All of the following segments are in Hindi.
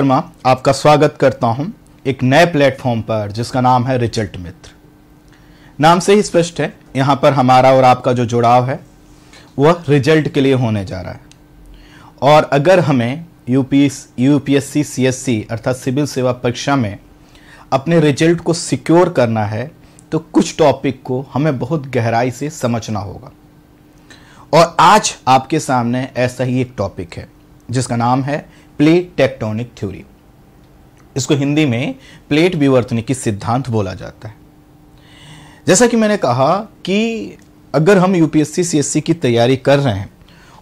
शर्मा आपका स्वागत करता हूं एक नए प्लेटफॉर्म पर जिसका नाम है रिजल्ट मित्र नाम से ही स्पष्ट है यहां पर हमारा और आपका जो जुड़ाव है वह रिजल्ट के लिए होने जा रहा है और अगर हमें यूपी यूपीएससी सीएससी अर्थात सिविल सेवा परीक्षा में अपने रिजल्ट को सिक्योर करना है तो कुछ टॉपिक को हमें बहुत गहराई से समझना होगा और आज आपके सामने ऐसा ही एक टॉपिक है जिसका नाम है प्लेट टेक्टोनिक थ्योरी इसको हिंदी में प्लेट विवर्तनिकी सिद्धांत बोला जाता है जैसा कि मैंने कहा कि अगर हम यूपीएससी सीएससी की तैयारी कर रहे हैं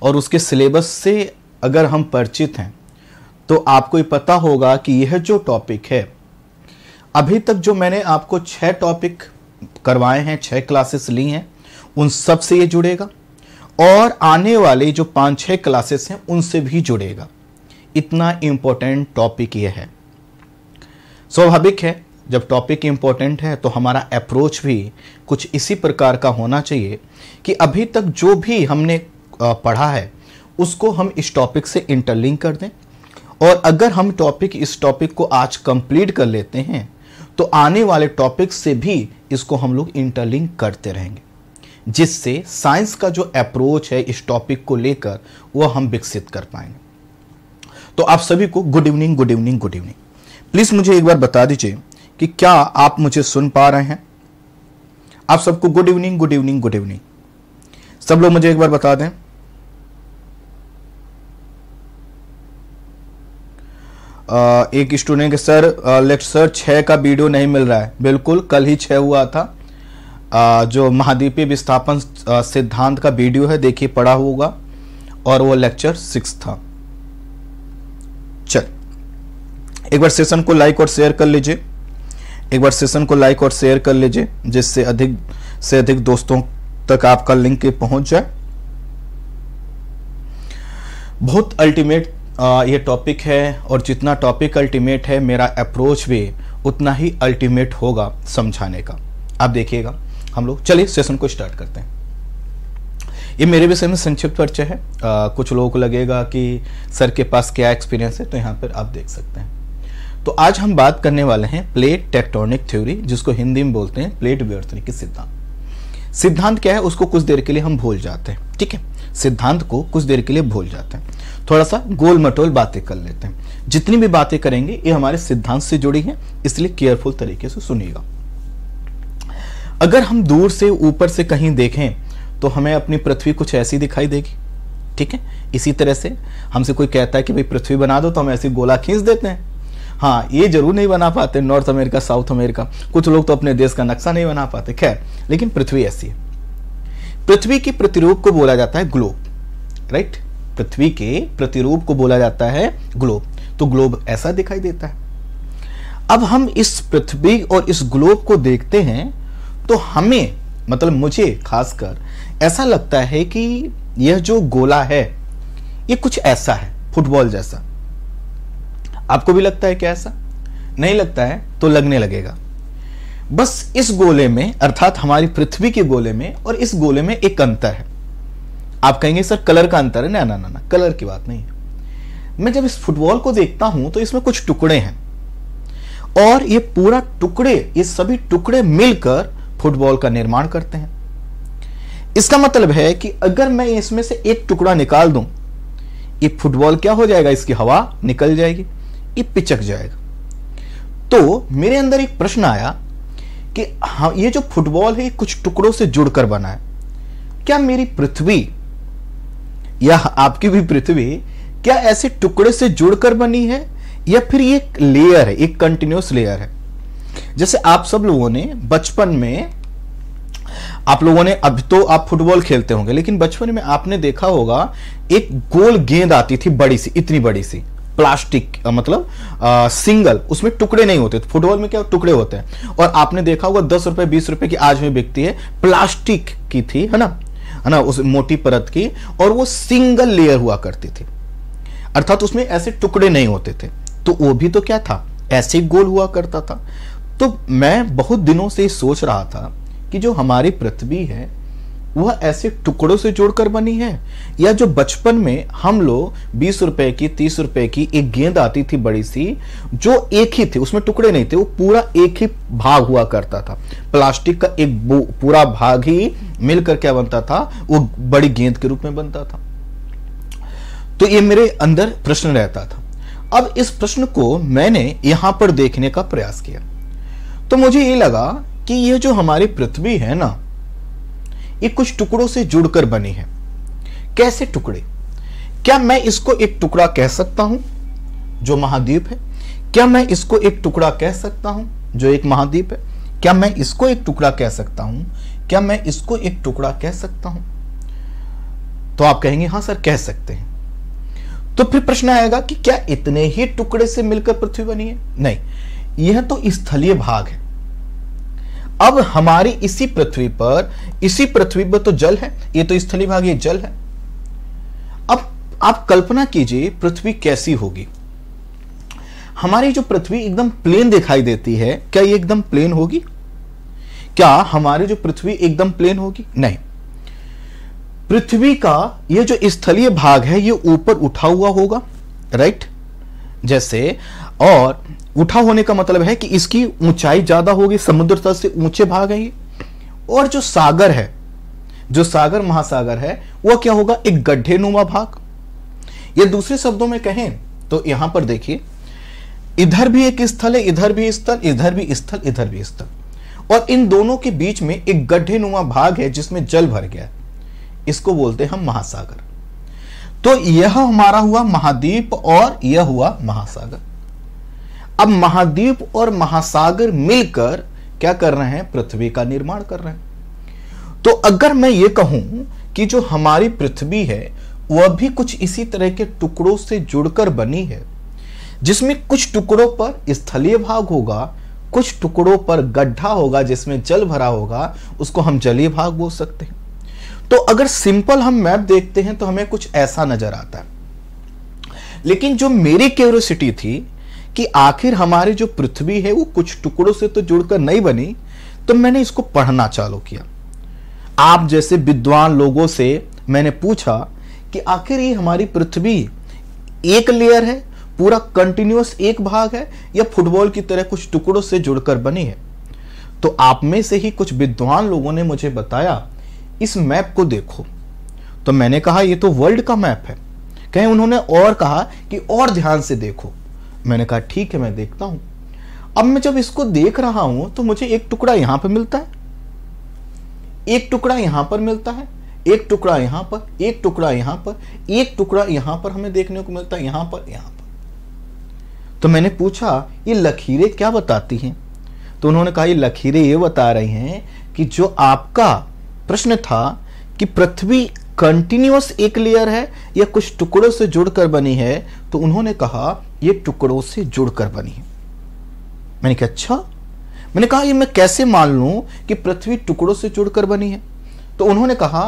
और उसके सिलेबस से अगर हम परिचित हैं तो आपको ये पता होगा कि यह जो टॉपिक है अभी तक जो मैंने आपको छः टॉपिक करवाए हैं छह क्लासेस ली हैं उन सब से ये जुड़ेगा और आने वाले जो पाँच छः क्लासेस हैं उनसे भी जुड़ेगा इतना इम्पोर्टेंट टॉपिक ये है स्वाभाविक है जब टॉपिक इम्पोर्टेंट है तो हमारा अप्रोच भी कुछ इसी प्रकार का होना चाहिए कि अभी तक जो भी हमने पढ़ा है उसको हम इस टॉपिक से इंटरलिंक कर दें और अगर हम टॉपिक इस टॉपिक को आज कंप्लीट कर लेते हैं तो आने वाले टॉपिक से भी इसको हम लोग इंटरलिंक करते रहेंगे जिससे साइंस का जो अप्रोच है इस टॉपिक को लेकर वह हम विकसित कर पाएंगे तो आप सभी को good evening good evening good evening please मुझे एक बार बता दीजिए कि क्या आप मुझे सुन पा रहे हैं आप सबको good evening good evening good evening सब लोग मुझे एक बार बता दें एक स्टूडेंट के सर लेक्चर सर का वीडियो नहीं मिल रहा है बिल्कुल कल ही छह हुआ था जो महाद्वीपीय विस्थापन सिद्धांत का वीडियो है देखिए पड़ा होगा और वो लेक्चर सिक्स था चल एक बार सेशन को लाइक और शेयर कर लीजिए एक बार सेशन को लाइक और शेयर कर लीजिए जिससे अधिक से अधिक दोस्तों तक आपका लिंक पहुंच जाए बहुत अल्टीमेट ये टॉपिक है और जितना टॉपिक अल्टीमेट है मेरा अप्रोच भी उतना ही अल्टीमेट होगा समझाने का आप देखिएगा हम लोग चलिए सेशन को स्टार्ट करते हैं ये मेरे विषय में संक्षिप्त परिचय है आ, कुछ लोगों को लगेगा कि सर के पास क्या एक्सपीरियंस है तो यहाँ पर आप देख सकते हैं तो आज हम बात करने वाले हैं प्लेट टेक्टोनिक थ्योरी जिसको हिंदी में बोलते हैं प्लेट विवर्तनिक सिद्धांत सिद्धांत क्या है उसको कुछ देर के लिए हम भूल जाते हैं ठीक है सिद्धांत को कुछ देर के लिए भूल जाते हैं थोड़ा सा गोल मटोल बातें कर लेते हैं जितनी भी बातें करेंगे ये हमारे सिद्धांत से जुड़ी हैं इसलिए केयरफुल तरीके से सुनिएगा अगर हम दूर से ऊपर से कहीं देखें तो हमें अपनी पृथ्वी कुछ ऐसी दिखाई देगी ठीक है इसी तरह से हमसे कोई कहता है कि भाई पृथ्वी बना दो तो हम ऐसी गोला खींच देते हैं हाँ ये जरूर नहीं बना पाते नॉर्थ अमेरिका साउथ अमेरिका कुछ लोग तो अपने देश का नक्शा नहीं बना पाते खैर लेकिन पृथ्वी ऐसी है पृथ्वी की प्रतिरूप को बोला जाता है ग्लोब राइट पृथ्वी के प्रतिरूप को बोला जाता है ग्लोब तो ग्लोब ऐसा दिखाई देता है अब हम इस पृथ्वी और इस ग्लोब को देखते हैं तो हमें मतलब मुझे खासकर ऐसा लगता है कि यह जो गोला है ये कुछ ऐसा है फुटबॉल जैसा आपको भी लगता है क्या ऐसा नहीं लगता है तो लगने लगेगा बस इस गोले में अर्थात हमारी पृथ्वी के गोले में और इस गोले में एक अंतर है आप कहेंगे सर कलर का अंतर है ना ना ना ना कलर की बात नहीं है मैं जब इस फुटबॉल को देखता हूं तो इसमें कुछ टुकड़े हैं और ये पूरा टुकड़े ये सभी टुकड़े मिलकर फुटबॉल का निर्माण करते हैं इसका मतलब है कि अगर मैं इसमें से एक टुकड़ा निकाल दूं ये फुटबॉल क्या हो जाएगा इसकी हवा निकल जाएगी ये पिचक जाएगा तो मेरे अंदर एक प्रश्न आया कि हाँ ये जो फुटबॉल है ये कुछ टुकड़ों से जुड़कर बना है क्या मेरी पृथ्वी या आपकी भी पृथ्वी क्या ऐसे टुकड़े से जुड़कर बनी है या फिर ये लेयर है एक कंटिन्यूस लेयर है जैसे आप सब लोगों ने बचपन में आप लोगों ने अब तो आप फुटबॉल खेलते होंगे लेकिन बचपन में आपने देखा होगा एक गोल गेंद आती थी बड़ी सी इतनी बड़ी सी प्लास्टिक मतलब आ, सिंगल उसमें टुकड़े नहीं होते फुटबॉल में क्या टुकड़े होते हैं और आपने देखा होगा दस रुपए बीस रुपए की आज में बिकती है प्लास्टिक की थी है ना है ना उस मोटी परत की और वो सिंगल लेयर हुआ करती थी अर्थात उसमें ऐसे टुकड़े नहीं होते थे तो वो भी तो क्या था ऐसे गोल हुआ करता था तो मैं बहुत दिनों से सोच रहा था कि जो हमारी पृथ्वी है वह ऐसे टुकड़ों से जोड़कर बनी है या जो बचपन में हम लोग बीस रुपए की तीस रुपए की एक गेंद आती थी बड़ी सी जो एक ही थी उसमें टुकड़े नहीं थे वो पूरा एक ही भाग हुआ करता था प्लास्टिक का एक पूरा भाग ही मिलकर क्या बनता था वो बड़ी गेंद के रूप में बनता था तो ये मेरे अंदर प्रश्न रहता था अब इस प्रश्न को मैंने यहां पर देखने का प्रयास किया तो मुझे ये लगा कि यह जो हमारी पृथ्वी है ना ये कुछ टुकड़ों से जुड़कर बनी है कैसे टुकड़े क्या मैं इसको एक टुकड़ा कह सकता हूं जो महाद्वीप है क्या मैं इसको एक टुकड़ा कह सकता हूं जो एक महाद्वीप है क्या मैं इसको एक टुकड़ा कह सकता हूं क्या मैं इसको एक टुकड़ा कह सकता हूं तो आप कहेंगे हां सर कह सकते हैं तो फिर प्रश्न आएगा कि क्या इतने ही टुकड़े से मिलकर पृथ्वी बनी है नहीं यह तो स्थलीय भाग है अब हमारी इसी पृथ्वी पर इसी पृथ्वी पर तो जल है ये तो स्थली भाग ये जल है अब आप कल्पना कीजिए पृथ्वी कैसी होगी हमारी जो पृथ्वी एकदम प्लेन दिखाई देती है क्या ये एकदम प्लेन होगी क्या हमारी जो पृथ्वी एकदम प्लेन होगी नहीं पृथ्वी का यह जो स्थलीय भाग है ये ऊपर उठा हुआ होगा राइट जैसे और उठा होने का मतलब है कि इसकी ऊंचाई ज्यादा होगी समुद्र तल से ऊंचे भाग है ये और जो सागर है जो सागर महासागर है वह क्या होगा एक गड्ढे नुमा भाग या दूसरे शब्दों में कहें तो यहां पर देखिए इधर भी एक स्थल है इधर भी स्थल इधर भी स्थल इधर भी स्थल और इन दोनों के बीच में एक गड्ढे नुमा भाग है जिसमें जल भर गया इसको बोलते हैं हम महासागर तो यह हमारा हुआ महाद्वीप और यह हुआ महासागर अब महाद्वीप और महासागर मिलकर क्या कर रहे हैं पृथ्वी का निर्माण कर रहे हैं तो अगर मैं ये कहूं कि जो हमारी पृथ्वी है वह भी कुछ इसी तरह के टुकड़ों से जुड़कर बनी है जिसमें कुछ टुकड़ों पर स्थलीय भाग होगा कुछ टुकड़ों पर गड्ढा होगा जिसमें जल भरा होगा उसको हम जलीय भाग बोल सकते हैं तो अगर सिंपल हम मैप देखते हैं तो हमें कुछ ऐसा नजर आता है लेकिन जो मेरी क्यूरोसिटी थी कि आखिर हमारी जो पृथ्वी है वो कुछ टुकड़ों से तो जुड़कर नहीं बनी तो मैंने इसको पढ़ना चालू किया आप जैसे विद्वान लोगों से मैंने पूछा कि आखिर ये हमारी पृथ्वी एक लेयर है पूरा कंटिन्यूस एक भाग है या फुटबॉल की तरह कुछ टुकड़ों से जुड़कर बनी है तो आप में से ही कुछ विद्वान लोगों ने मुझे बताया इस मैप को देखो तो मैंने कहा ये तो वर्ल्ड का मैप है कहीं उन्होंने और कहा कि और ध्यान से देखो मैंने कहा ठीक है मैं देखता हूं अब मैं जब इसको देख रहा हूं तो मुझे एक टुकड़ा यहां पर मिलता है एक टुकड़ा यहां पर मिलता है एक टुकड़ा यहां पर एक टुकड़ा यहां पर एक टुकड़ा यहां पर हमें देखने को मिलता है यहां पर यहां पर तो मैंने पूछा ये लकीरें क्या बताती हैं तो उन्होंने कहा ये लकीरें ये बता रही हैं कि जो आपका प्रश्न था कि पृथ्वी कंटिन्यूस एक लेयर है या कुछ टुकड़ों से जुड़कर बनी है तो उन्होंने कहा ये टुकड़ों से जुड़कर बनी है मैंने कहा अच्छा मैंने कहा ये मैं कैसे मान लूं कि पृथ्वी टुकड़ों से जुड़कर बनी है तो उन्होंने कहा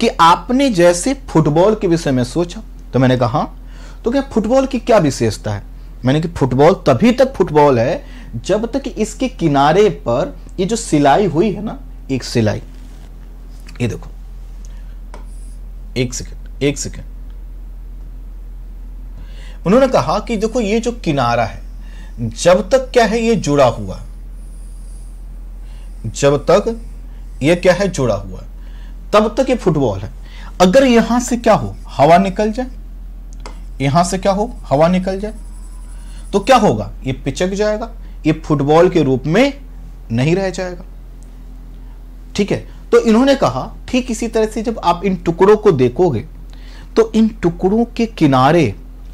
कि आपने जैसे फुटबॉल के विषय में सोचा तो मैंने कहा तो क्या फुटबॉल की क्या विशेषता है मैंने कि फुटबॉल तभी तक फुटबॉल है जब तक इसके किनारे पर ये जो सिलाई हुई है ना एक सिलाई ये देखो एक सेकेंड एक सेकेंड उन्होंने कहा कि देखो ये जो किनारा है जब तक क्या है ये जुड़ा हुआ जब तक ये क्या है जुड़ा हुआ तब तक ये फुटबॉल है अगर यहां से क्या हो हवा निकल जाए यहां से क्या हो हवा निकल जाए तो क्या होगा ये पिचक जाएगा ये फुटबॉल के रूप में नहीं रह जाएगा ठीक है तो इन्होंने कहा ठीक इसी तरह से जब आप इन टुकड़ों को देखोगे तो इन टुकड़ों के किनारे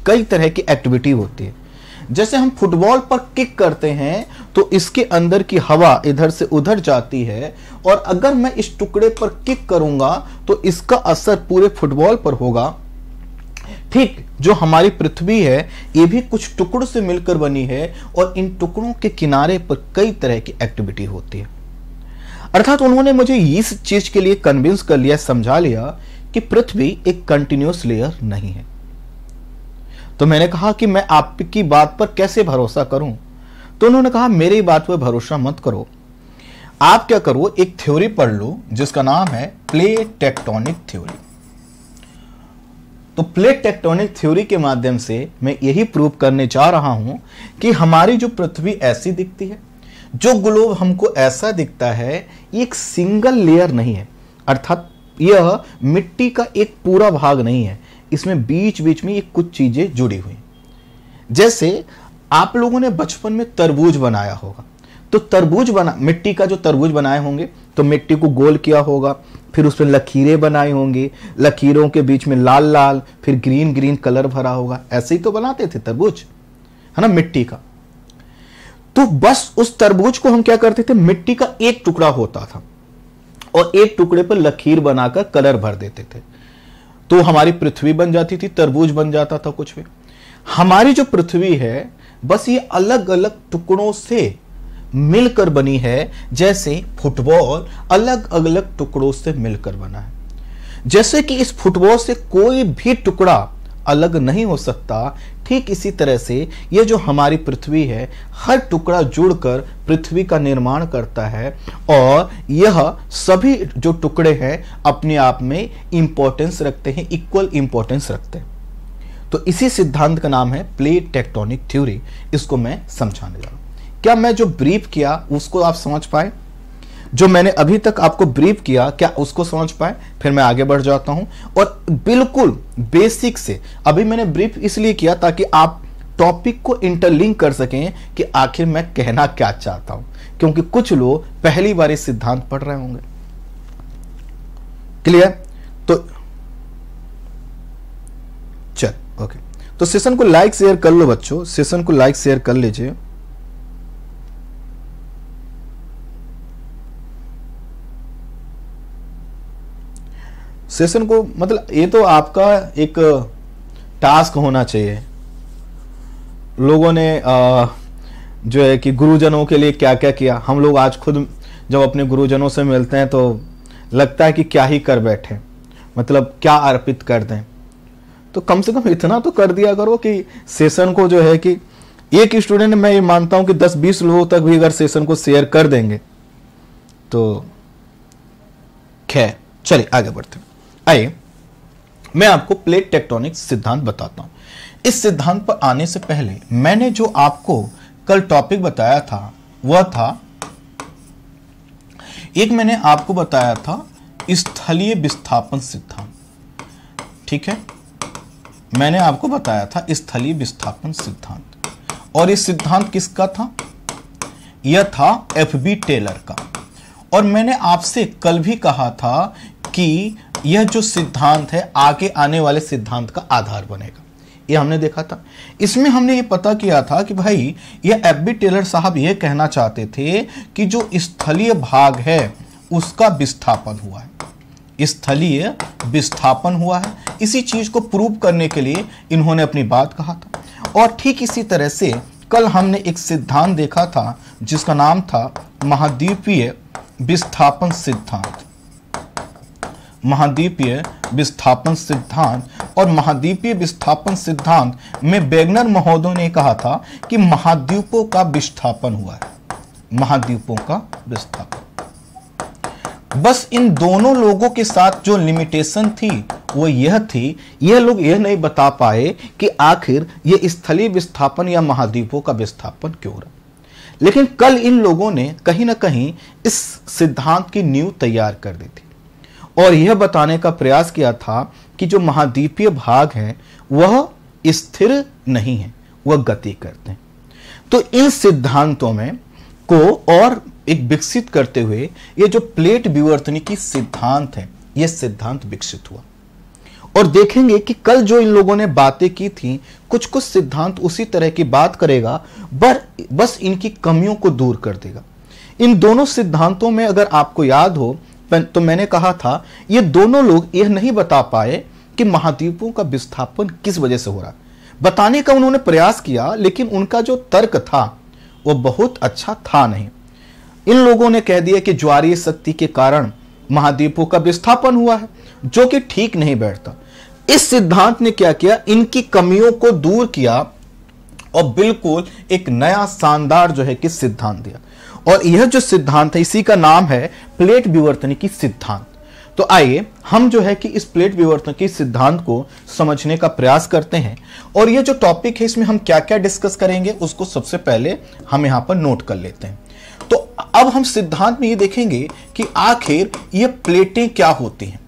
कई तरह की एक्टिविटी होती है जैसे हम फुटबॉल पर किक करते हैं तो इसके अंदर की हवा इधर से उधर जाती है और अगर मैं इस टुकड़े पर किक करूंगा तो इसका असर पूरे फुटबॉल पर होगा ठीक जो हमारी पृथ्वी है ये भी कुछ टुकड़ों से मिलकर बनी है और इन टुकड़ों के किनारे पर कई तरह की एक्टिविटी होती है अर्थात उन्होंने मुझे इस चीज के लिए कन्विंस कर लिया समझा लिया कि पृथ्वी एक कंटिन्यूस लेयर नहीं है तो मैंने कहा कि मैं आपकी बात पर कैसे भरोसा करूं तो उन्होंने कहा मेरी बात पर भरोसा मत करो आप क्या करो एक थ्योरी पढ़ लो जिसका नाम है प्ले टेक्टोनिक थ्योरी तो प्लेट टेक्टोनिक थ्योरी के माध्यम से मैं यही प्रूव करने जा रहा हूं कि हमारी जो पृथ्वी ऐसी दिखती है जो ग्लोब हमको ऐसा दिखता है ये एक सिंगल लेयर नहीं है अर्थात यह मिट्टी का एक पूरा भाग नहीं है इसमें बीच बीच में ये कुछ चीज़ें जुड़ी हुई जैसे आप लोगों ने बचपन में तरबूज बनाया होगा तो तरबूज बना मिट्टी का जो तरबूज बनाए होंगे तो मिट्टी को गोल किया होगा फिर उसमें लकीरें बनाई होंगी लकीरों के बीच में लाल लाल फिर ग्रीन ग्रीन कलर भरा होगा ऐसे ही तो बनाते थे तरबूज है ना मिट्टी का तो बस उस तरबूज को हम क्या करते थे मिट्टी का एक टुकड़ा होता था और एक टुकड़े पर लकीर बनाकर कलर भर देते थे तो हमारी पृथ्वी बन जाती थी तरबूज बन जाता था कुछ भी हमारी जो पृथ्वी है बस ये अलग अलग टुकड़ों से मिलकर बनी है जैसे फुटबॉल अलग अलग टुकड़ों से मिलकर बना है जैसे कि इस फुटबॉल से कोई भी टुकड़ा अलग नहीं हो सकता ठीक इसी तरह से ये जो हमारी पृथ्वी है हर टुकड़ा जुड़कर पृथ्वी का निर्माण करता है और यह सभी जो टुकड़े हैं अपने आप में इम्पोर्टेंस रखते हैं इक्वल इम्पोर्टेंस रखते हैं तो इसी सिद्धांत का नाम है प्लेट टेक्टोनिक थ्योरी इसको मैं समझाने जा रहा हूँ क्या मैं जो ब्रीफ किया उसको आप समझ पाए जो मैंने अभी तक आपको ब्रीफ किया क्या उसको समझ पाए फिर मैं आगे बढ़ जाता हूं और बिल्कुल बेसिक से अभी मैंने ब्रीफ इसलिए किया ताकि आप टॉपिक को इंटरलिंक कर सकें कि आखिर मैं कहना क्या चाहता हूं क्योंकि कुछ लोग पहली बार सिद्धांत पढ़ रहे होंगे क्लियर तो चल ओके तो सेशन को लाइक शेयर कर लो बच्चों सेशन को लाइक शेयर कर लीजिए सेशन को मतलब ये तो आपका एक टास्क होना चाहिए लोगों ने आ, जो है कि गुरुजनों के लिए क्या क्या किया हम लोग आज खुद जब अपने गुरुजनों से मिलते हैं तो लगता है कि क्या ही कर बैठे मतलब क्या अर्पित कर दें तो कम से कम इतना तो कर दिया करो कि सेशन को जो है कि एक स्टूडेंट मैं ये मानता हूँ कि 10-20 लोगों तक भी अगर सेशन को शेयर कर देंगे तो खैर चलिए आगे बढ़ते हैं आइए मैं आपको प्लेट टेक्टोनिक सिद्धांत बताता हूं इस सिद्धांत पर आने से पहले मैंने जो आपको कल टॉपिक बताया था वह था एक मैंने आपको बताया था स्थलीय विस्थापन सिद्धांत ठीक है मैंने आपको बताया था स्थलीय विस्थापन सिद्धांत और यह सिद्धांत किसका था यह था एफ बी टेलर का और मैंने आपसे कल भी कहा था कि यह जो सिद्धांत है आगे आने वाले सिद्धांत का आधार बनेगा यह हमने देखा था इसमें हमने ये पता किया था कि भाई यह एफ बी टेलर साहब यह कहना चाहते थे कि जो स्थलीय भाग है उसका विस्थापन हुआ है स्थलीय विस्थापन हुआ है इसी चीज़ को प्रूव करने के लिए इन्होंने अपनी बात कहा था और ठीक इसी तरह से कल हमने एक सिद्धांत देखा था जिसका नाम था महाद्वीपीय विस्थापन सिद्धांत महाद्वीपीय विस्थापन सिद्धांत और महाद्वीपीय विस्थापन सिद्धांत में बेगनर महोदय ने कहा था कि महाद्वीपों का विस्थापन हुआ है महाद्वीपों का विस्थापन बस इन दोनों लोगों के साथ जो लिमिटेशन थी वो यह थी यह लोग यह नहीं बता पाए कि आखिर यह स्थलीय विस्थापन या महाद्वीपों का विस्थापन क्यों रहा लेकिन कल इन लोगों ने कहीं ना कहीं इस सिद्धांत की नींव तैयार कर दी थी और यह बताने का प्रयास किया था कि जो महाद्वीपीय भाग है वह स्थिर नहीं है वह गति करते हैं तो इन सिद्धांतों में को और एक विकसित करते हुए ये जो प्लेट विवर्तनी की सिद्धांत है यह सिद्धांत विकसित हुआ और देखेंगे कि कल जो इन लोगों ने बातें की थी कुछ कुछ सिद्धांत उसी तरह की बात करेगा बर बस इनकी कमियों को दूर कर देगा इन दोनों सिद्धांतों में अगर आपको याद हो तो मैंने कहा था ये दोनों लोग यह नहीं बता पाए कि महाद्वीपों का विस्थापन किस वजह से हो रहा बताने का उन्होंने प्रयास किया लेकिन उनका जो तर्क था वो बहुत अच्छा था नहीं इन लोगों ने कह दिया कि ज्वारीय शक्ति के कारण महाद्वीपों का विस्थापन हुआ है जो कि ठीक नहीं बैठता इस सिद्धांत ने क्या किया इनकी कमियों को दूर किया और बिल्कुल एक नया शानदार जो है कि सिद्धांत दिया और यह जो सिद्धांत है इसी का नाम है प्लेट की सिद्धांत तो आइए हम जो है कि इस प्लेट विवर्तन की सिद्धांत को समझने का प्रयास करते हैं और ये जो टॉपिक है इसमें हम क्या क्या डिस्कस करेंगे उसको सबसे पहले हम यहाँ पर नोट कर लेते हैं तो अब हम सिद्धांत में ये देखेंगे कि आखिर ये प्लेटें क्या होती हैं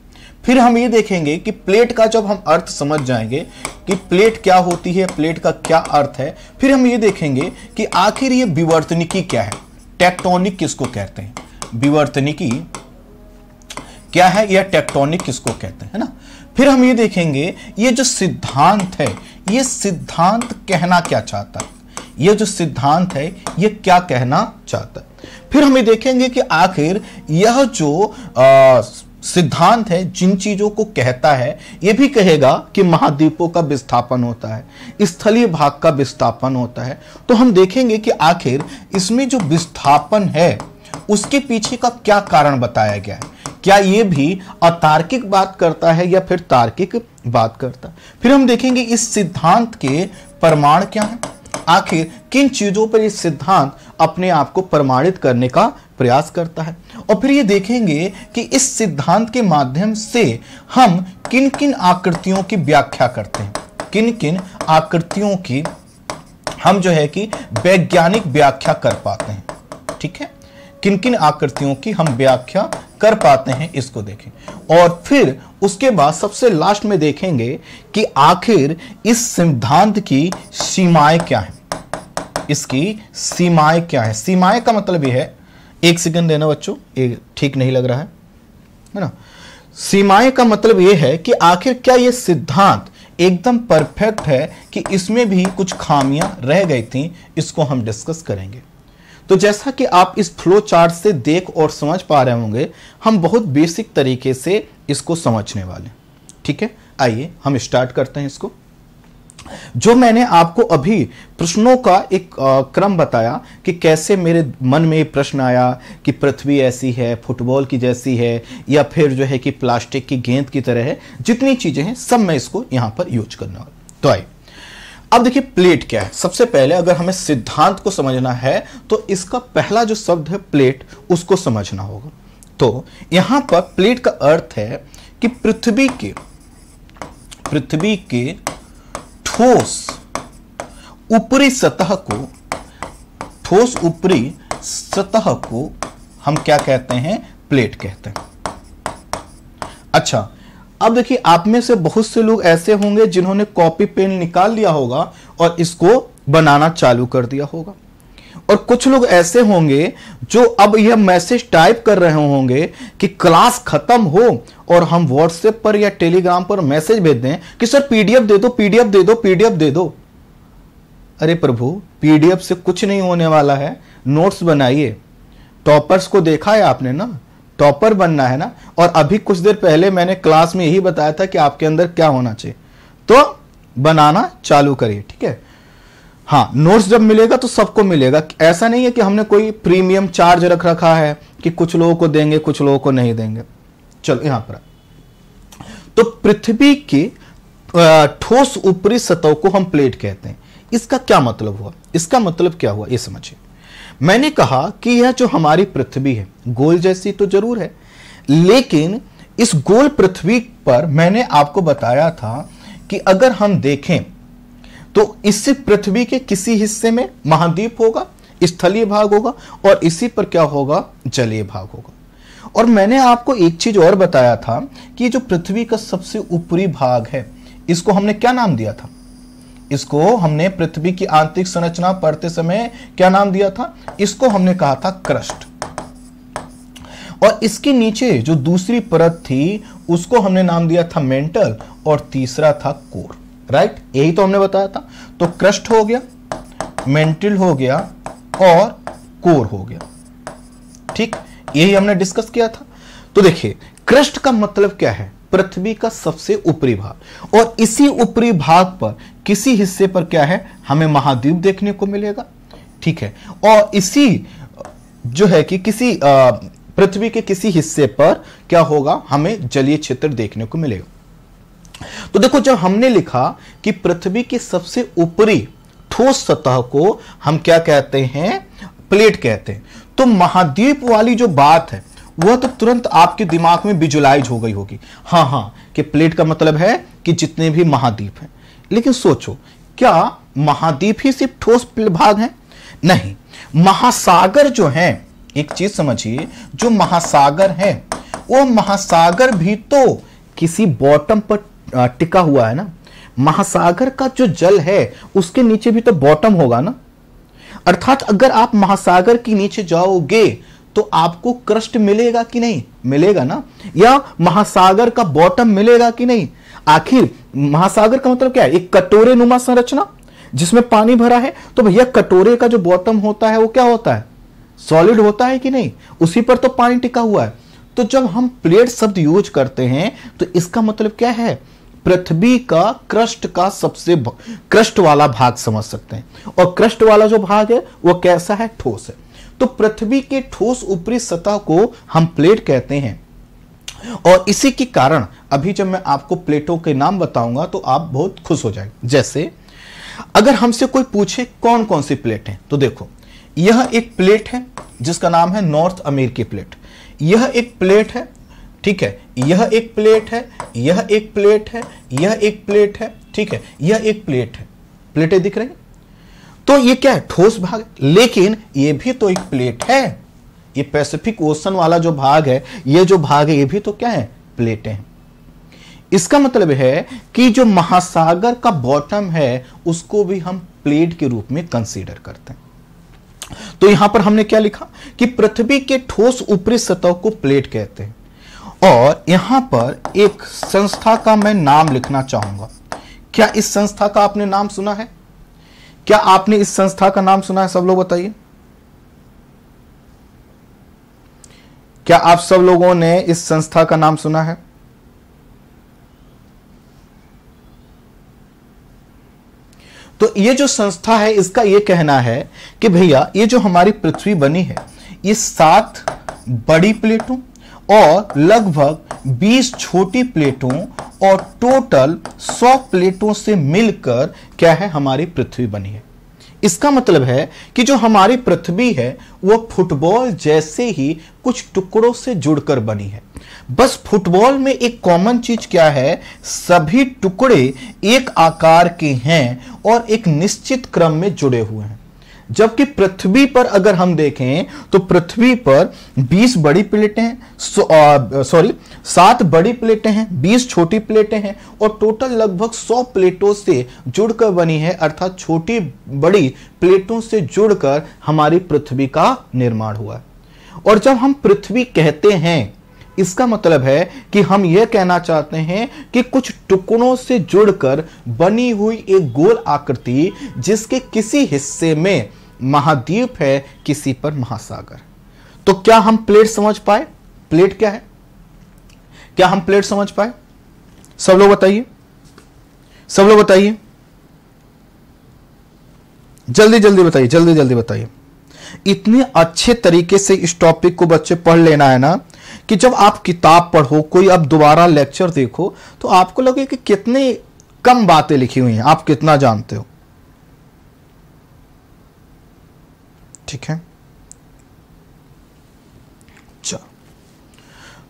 फिर हम ये देखेंगे कि प्लेट का जब हम अर्थ समझ जाएंगे कि प्लेट क्या होती है प्लेट का क्या अर्थ है फिर हम ये देखेंगे कि आखिर ये विवर्तनिकी क्या है टेक्टोनिक किसको कहते हैं विवर्तनिकी क्या है यह टेक्टोनिक किसको कहते हैं ना फिर हम ये देखेंगे ये जो सिद्धांत है ये सिद्धांत कहना क्या चाहता है ये जो सिद्धांत है ये क्या कहना चाहता है फिर हम ये देखेंगे कि आखिर यह जो आ, सिद्धांत है जिन चीजों को कहता है यह भी कहेगा कि महाद्वीपों का विस्थापन होता है स्थलीय भाग का विस्थापन होता है तो हम देखेंगे कि आखिर इसमें जो विस्थापन है उसके पीछे का क्या कारण बताया गया है क्या यह भी अतार्किक बात करता है या फिर तार्किक बात करता है फिर हम देखेंगे इस सिद्धांत के प्रमाण क्या है आखिर किन चीजों पर यह सिद्धांत अपने आप को प्रमाणित करने का प्रयास करता है और फिर ये देखेंगे कि इस सिद्धांत के माध्यम से हम किन किन आकृतियों की व्याख्या करते हैं किन किन आकृतियों की हम जो है कि वैज्ञानिक व्याख्या कर पाते हैं ठीक है किन किन आकृतियों की हम व्याख्या कर पाते हैं इसको देखें और फिर उसके बाद सबसे लास्ट में देखेंगे कि आखिर इस सिद्धांत की सीमाएं क्या हैं इसकी सीमाएं क्या है सीमाएं का मतलब यह है एक सेकंड देना बच्चों ये ठीक नहीं लग रहा है है ना सीमाएं का मतलब ये है कि आखिर क्या ये सिद्धांत एकदम परफेक्ट है कि इसमें भी कुछ खामियां रह गई थी इसको हम डिस्कस करेंगे तो जैसा कि आप इस फ्लो चार्ट से देख और समझ पा रहे होंगे हम बहुत बेसिक तरीके से इसको समझने वाले ठीक है आइए हम स्टार्ट करते हैं इसको जो मैंने आपको अभी प्रश्नों का एक आ, क्रम बताया कि कैसे मेरे मन में प्रश्न आया कि पृथ्वी ऐसी है फुटबॉल की जैसी है या फिर जो है कि प्लास्टिक की गेंद की तरह है जितनी चीजें हैं सब मैं इसको यहां पर यूज करने वाला तो आई अब देखिए प्लेट क्या है सबसे पहले अगर हमें सिद्धांत को समझना है तो इसका पहला जो शब्द है प्लेट उसको समझना होगा तो यहां पर प्लेट का अर्थ है कि पृथ्वी के पृथ्वी के ठोस ऊपरी सतह को ठोस ऊपरी सतह को हम क्या कहते हैं प्लेट कहते हैं अच्छा अब देखिए आप में से बहुत से लोग ऐसे होंगे जिन्होंने कॉपी पेन निकाल लिया होगा और इसको बनाना चालू कर दिया होगा और कुछ लोग ऐसे होंगे जो अब यह मैसेज टाइप कर रहे होंगे कि क्लास खत्म हो और हम व्हाट्सएप पर या टेलीग्राम पर मैसेज भेज दें कि सर पीडीएफ दे दो पीडीएफ दे दो पीडीएफ दे दो अरे प्रभु पीडीएफ से कुछ नहीं होने वाला है नोट्स बनाइए टॉपर्स को देखा है आपने ना टॉपर बनना है ना और अभी कुछ देर पहले मैंने क्लास में यही बताया था कि आपके अंदर क्या होना चाहिए तो बनाना चालू करिए ठीक है हाँ नोट्स जब मिलेगा तो सबको मिलेगा ऐसा नहीं है कि हमने कोई प्रीमियम चार्ज रख रखा है कि कुछ लोगों को देंगे कुछ लोगों को नहीं देंगे चलो यहां पर तो पृथ्वी की ठोस ऊपरी सतह को हम प्लेट कहते हैं इसका क्या मतलब हुआ इसका मतलब क्या हुआ ये समझिए मैंने कहा कि यह जो हमारी पृथ्वी है गोल जैसी तो जरूर है लेकिन इस गोल पृथ्वी पर मैंने आपको बताया था कि अगर हम देखें तो इससे पृथ्वी के किसी हिस्से में महाद्वीप होगा स्थलीय भाग होगा और इसी पर क्या होगा जलीय भाग होगा और मैंने आपको एक चीज और बताया था कि जो पृथ्वी का सबसे ऊपरी भाग है इसको हमने क्या नाम दिया था इसको हमने पृथ्वी की आंतरिक संरचना पढ़ते समय क्या नाम दिया था इसको हमने कहा था क्रस्ट और इसके नीचे जो दूसरी परत थी उसको हमने नाम दिया था मेंटल और तीसरा था कोर राइट right? यही तो हमने बताया था तो क्रस्ट हो गया मेंटल हो गया और कोर हो गया ठीक यही हमने डिस्कस किया था तो देखिए क्रस्ट का मतलब क्या है पृथ्वी का सबसे ऊपरी भाग और इसी ऊपरी भाग पर किसी हिस्से पर क्या है हमें महाद्वीप देखने को मिलेगा ठीक है और इसी जो है कि किसी पृथ्वी के किसी हिस्से पर क्या होगा हमें जलीय क्षेत्र देखने को मिलेगा तो देखो जब हमने लिखा कि पृथ्वी की सबसे ऊपरी ठोस सतह को हम क्या कहते हैं प्लेट कहते हैं तो महाद्वीप वाली जो बात है वह तो तुरंत आपके दिमाग में विजुलाइज हो गई होगी हां हां कि प्लेट का मतलब है कि जितने भी महाद्वीप हैं लेकिन सोचो क्या महाद्वीप ही सिर्फ ठोस भाग है नहीं महासागर जो है एक चीज समझिए जो महासागर है वो महासागर भी तो किसी बॉटम पर टिका हुआ है ना महासागर का जो जल है उसके नीचे भी तो बॉटम होगा ना अर्थात अगर आप महासागर के नीचे जाओगे तो आपको क्रस्ट मिलेगा कि नहीं मिलेगा ना या महासागर का बॉटम मिलेगा कि नहीं आखिर महासागर का मतलब क्या है एक कटोरे नुमा संरचना जिसमें पानी भरा है तो भैया कटोरे का जो बॉटम होता है वो क्या होता है सॉलिड होता है कि नहीं उसी पर तो पानी टिका हुआ है तो जब हम प्लेट शब्द यूज करते हैं तो इसका मतलब क्या है पृथ्वी का क्रस्ट का सबसे क्रस्ट वाला भाग समझ सकते हैं और क्रस्ट वाला जो भाग है वो कैसा है ठोस है तो पृथ्वी के ठोस ऊपरी सतह को हम प्लेट कहते हैं और इसी के कारण अभी जब मैं आपको प्लेटों के नाम बताऊंगा तो आप बहुत खुश हो जाएंगे जैसे अगर हमसे कोई पूछे कौन कौन सी प्लेट है तो देखो यह एक प्लेट है जिसका नाम है नॉर्थ अमेरिकी प्लेट यह एक प्लेट है ठीक है यह एक प्लेट है यह एक प्लेट है यह एक प्लेट है ठीक है यह एक प्लेट है प्लेटें दिख रही तो ये क्या है ठोस भाग लेकिन ये भी तो एक प्लेट है ये पैसिफिक ओशन वाला जो भाग है ये जो भाग है ये भी तो क्या है प्लेटें हैं इसका मतलब है कि जो महासागर का बॉटम है उसको भी हम प्लेट के रूप में कंसीडर करते हैं तो यहां पर हमने क्या लिखा कि पृथ्वी के ठोस ऊपरी सतह को प्लेट कहते हैं और यहां पर एक संस्था का मैं नाम लिखना चाहूंगा क्या इस संस्था का आपने नाम सुना है क्या आपने इस संस्था का नाम सुना है सब लोग बताइए क्या आप सब लोगों ने इस संस्था का नाम सुना है तो ये जो संस्था है इसका ये कहना है कि भैया ये जो हमारी पृथ्वी बनी है ये सात बड़ी प्लेटों और लगभग 20 छोटी प्लेटों और टोटल 100 प्लेटों से मिलकर क्या है हमारी पृथ्वी बनी है इसका मतलब है कि जो हमारी पृथ्वी है वह फुटबॉल जैसे ही कुछ टुकड़ों से जुड़कर बनी है बस फुटबॉल में एक कॉमन चीज क्या है सभी टुकड़े एक आकार के हैं और एक निश्चित क्रम में जुड़े हुए हैं जबकि पृथ्वी पर अगर हम देखें तो पृथ्वी पर 20 बड़ी प्लेटें सॉरी सात बड़ी प्लेटें हैं 20 छोटी प्लेटें हैं और टोटल लगभग 100 प्लेटों से जुड़कर बनी है अर्थात छोटी बड़ी प्लेटों से जुड़कर हमारी पृथ्वी का निर्माण हुआ और जब हम पृथ्वी कहते हैं इसका मतलब है कि हम यह कहना चाहते हैं कि कुछ टुकड़ों से जुड़कर बनी हुई एक गोल आकृति जिसके किसी हिस्से में महाद्वीप है किसी पर महासागर तो क्या हम प्लेट समझ पाए प्लेट क्या है क्या हम प्लेट समझ पाए सब लोग बताइए सब लोग बताइए जल्दी जल्दी बताइए जल्दी जल्दी बताइए इतने अच्छे तरीके से इस टॉपिक को बच्चे पढ़ लेना है ना कि जब आप किताब पढ़ो कोई आप दोबारा लेक्चर देखो तो आपको लगे कि कितनी कम बातें लिखी हुई हैं आप कितना जानते हो ठीक है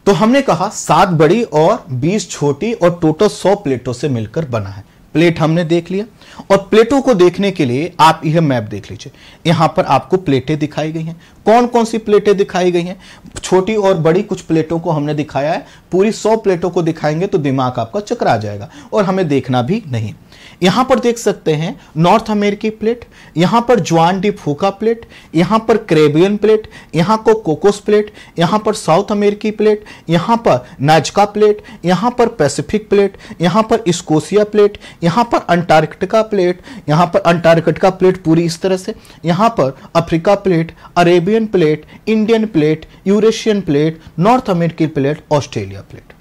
तो हमने कहा सात बड़ी और बीस छोटी और टोटल सौ प्लेटों से मिलकर बना है प्लेट हमने देख लिया और प्लेटों को देखने के लिए आप यह मैप देख लीजिए यहां पर आपको प्लेटें दिखाई गई हैं कौन कौन सी प्लेटें दिखाई गई हैं छोटी और बड़ी कुछ प्लेटों को हमने दिखाया है पूरी सौ प्लेटों को दिखाएंगे तो दिमाग आपका चकरा जाएगा और हमें देखना भी नहीं यहां पर देख सकते हैं नॉर्थ अमेरिकी प्लेट यहां पर ज्वान डी फूका प्लेट यहां पर क्रेबियन प्लेट यहां को कोकोस प्लेट यहां पर साउथ अमेरिकी प्लेट यहां पर नाजका प्लेट यहां पर पैसिफिक प्लेट यहां पर स्कोसिया प्लेट यहां पर अंटार्कटिका प्लेट यहां पर अंटार्कटिका प्लेट पूरी इस तरह से यहां पर Africa plate Arabian plate Indian plate Eurasian plate north American plate Australia plate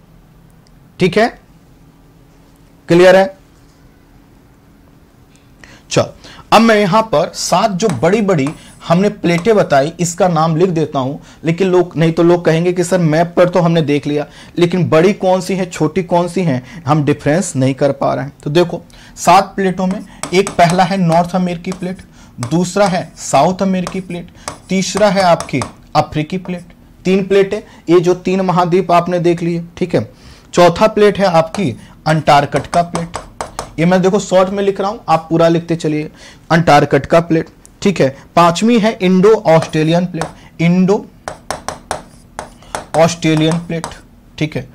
ठीक है क्लियर है चल अब मैं यहां पर सात जो बड़ी बड़ी हमने प्लेटें बताई इसका नाम लिख देता हूं लेकिन लोग नहीं तो लोग कहेंगे कि सर मैप पर तो हमने देख लिया लेकिन बड़ी कौन सी है छोटी कौन सी है हम डिफरेंस नहीं कर पा रहे हैं तो देखो सात प्लेटों में एक पहला है नॉर्थ अमेरिकी प्लेट दूसरा है साउथ अमेरिकी प्लेट तीसरा है आपकी अफ्रीकी प्लेट तीन प्लेटें ये जो तीन महाद्वीप आपने देख लिए ठीक है चौथा प्लेट है आपकी अंटार्कटिका प्लेट ये मैं देखो शॉर्ट में लिख रहा हूं आप पूरा लिखते चलिए अंटार्कटिका प्लेट ठीक है पांचवी है Indo Australian plate Indo Australian plate ठीक है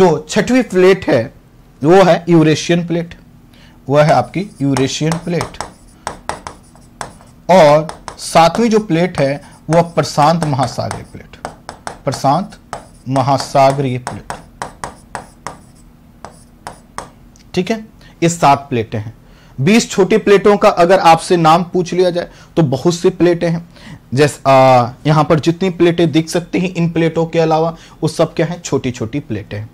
जो छठवीं प्लेट है वो है यूरेशियन प्लेट वह है आपकी यूरेशियन प्लेट और सातवीं जो प्लेट है वह प्रशांत महासागरीय प्लेट प्रशांत महासागरीय प्लेट ठीक है ये सात प्लेटें हैं बीस छोटी प्लेटों का अगर आपसे नाम पूछ लिया जाए तो बहुत सी प्लेटें हैं जैसे यहाँ पर जितनी प्लेटें दिख सकती हैं इन प्लेटों के अलावा वो सब क्या है छोटी छोटी प्लेटें हैं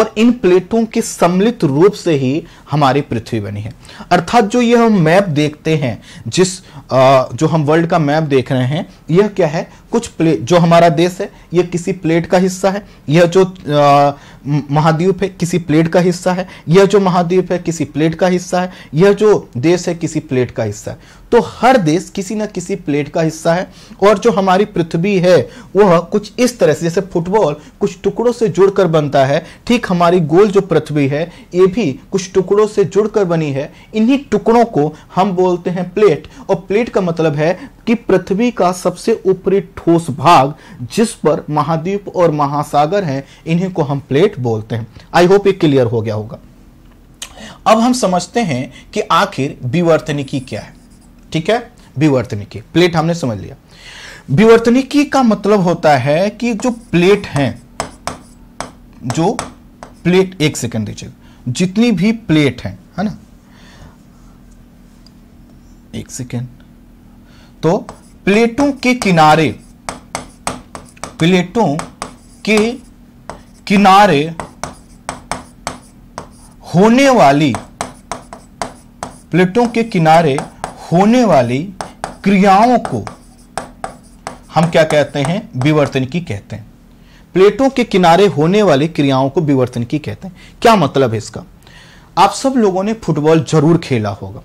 और इन प्लेटों के सम्मिलित रूप से ही हमारी पृथ्वी बनी है अर्थात जो ये हम मैप देखते हैं जिस आ, जो हम वर्ल्ड का मैप देख रहे हैं यह क्या है कुछ प्लेट जो हमारा देश है यह किसी प्लेट का हिस्सा है यह जो महाद्वीप है किसी प्लेट का हिस्सा है यह जो महाद्वीप है किसी प्लेट का हिस्सा है यह जो देश है किसी प्लेट का हिस्सा है तो हर देश किसी न किसी प्लेट का हिस्सा है और जो हमारी पृथ्वी है वह कुछ इस तरह से जैसे फुटबॉल कुछ टुकड़ों से जुड़कर बनता है ठीक हमारी गोल जो पृथ्वी है ये भी कुछ टुकड़ों से जुड़कर बनी है इन्हीं टुकड़ों को हम बोलते हैं प्लेट और प्लेट का मतलब है कि पृथ्वी का सबसे ऊपरी ठोस भाग जिस पर महाद्वीप और महासागर हैं इन्हें को हम प्लेट बोलते हैं आई होप ये क्लियर हो गया होगा अब हम समझते हैं कि आखिर विवर्तनिकी क्या है ठीक है विवर्तनिकी प्लेट हमने समझ लिया विवर्तनिकी का मतलब होता है कि जो प्लेट है जो प्लेट एक सेकंड दीजिएगा जितनी भी प्लेट है है ना एक सेकेंड तो प्लेटों के किनारे प्लेटों के किनारे होने वाली प्लेटों के किनारे होने वाली क्रियाओं को हम क्या कहते हैं विवर्तन की कहते हैं प्लेटों के किनारे होने वाली क्रियाओं को विवर्तन की कहते हैं क्या मतलब है इसका आप सब लोगों ने फुटबॉल जरूर खेला होगा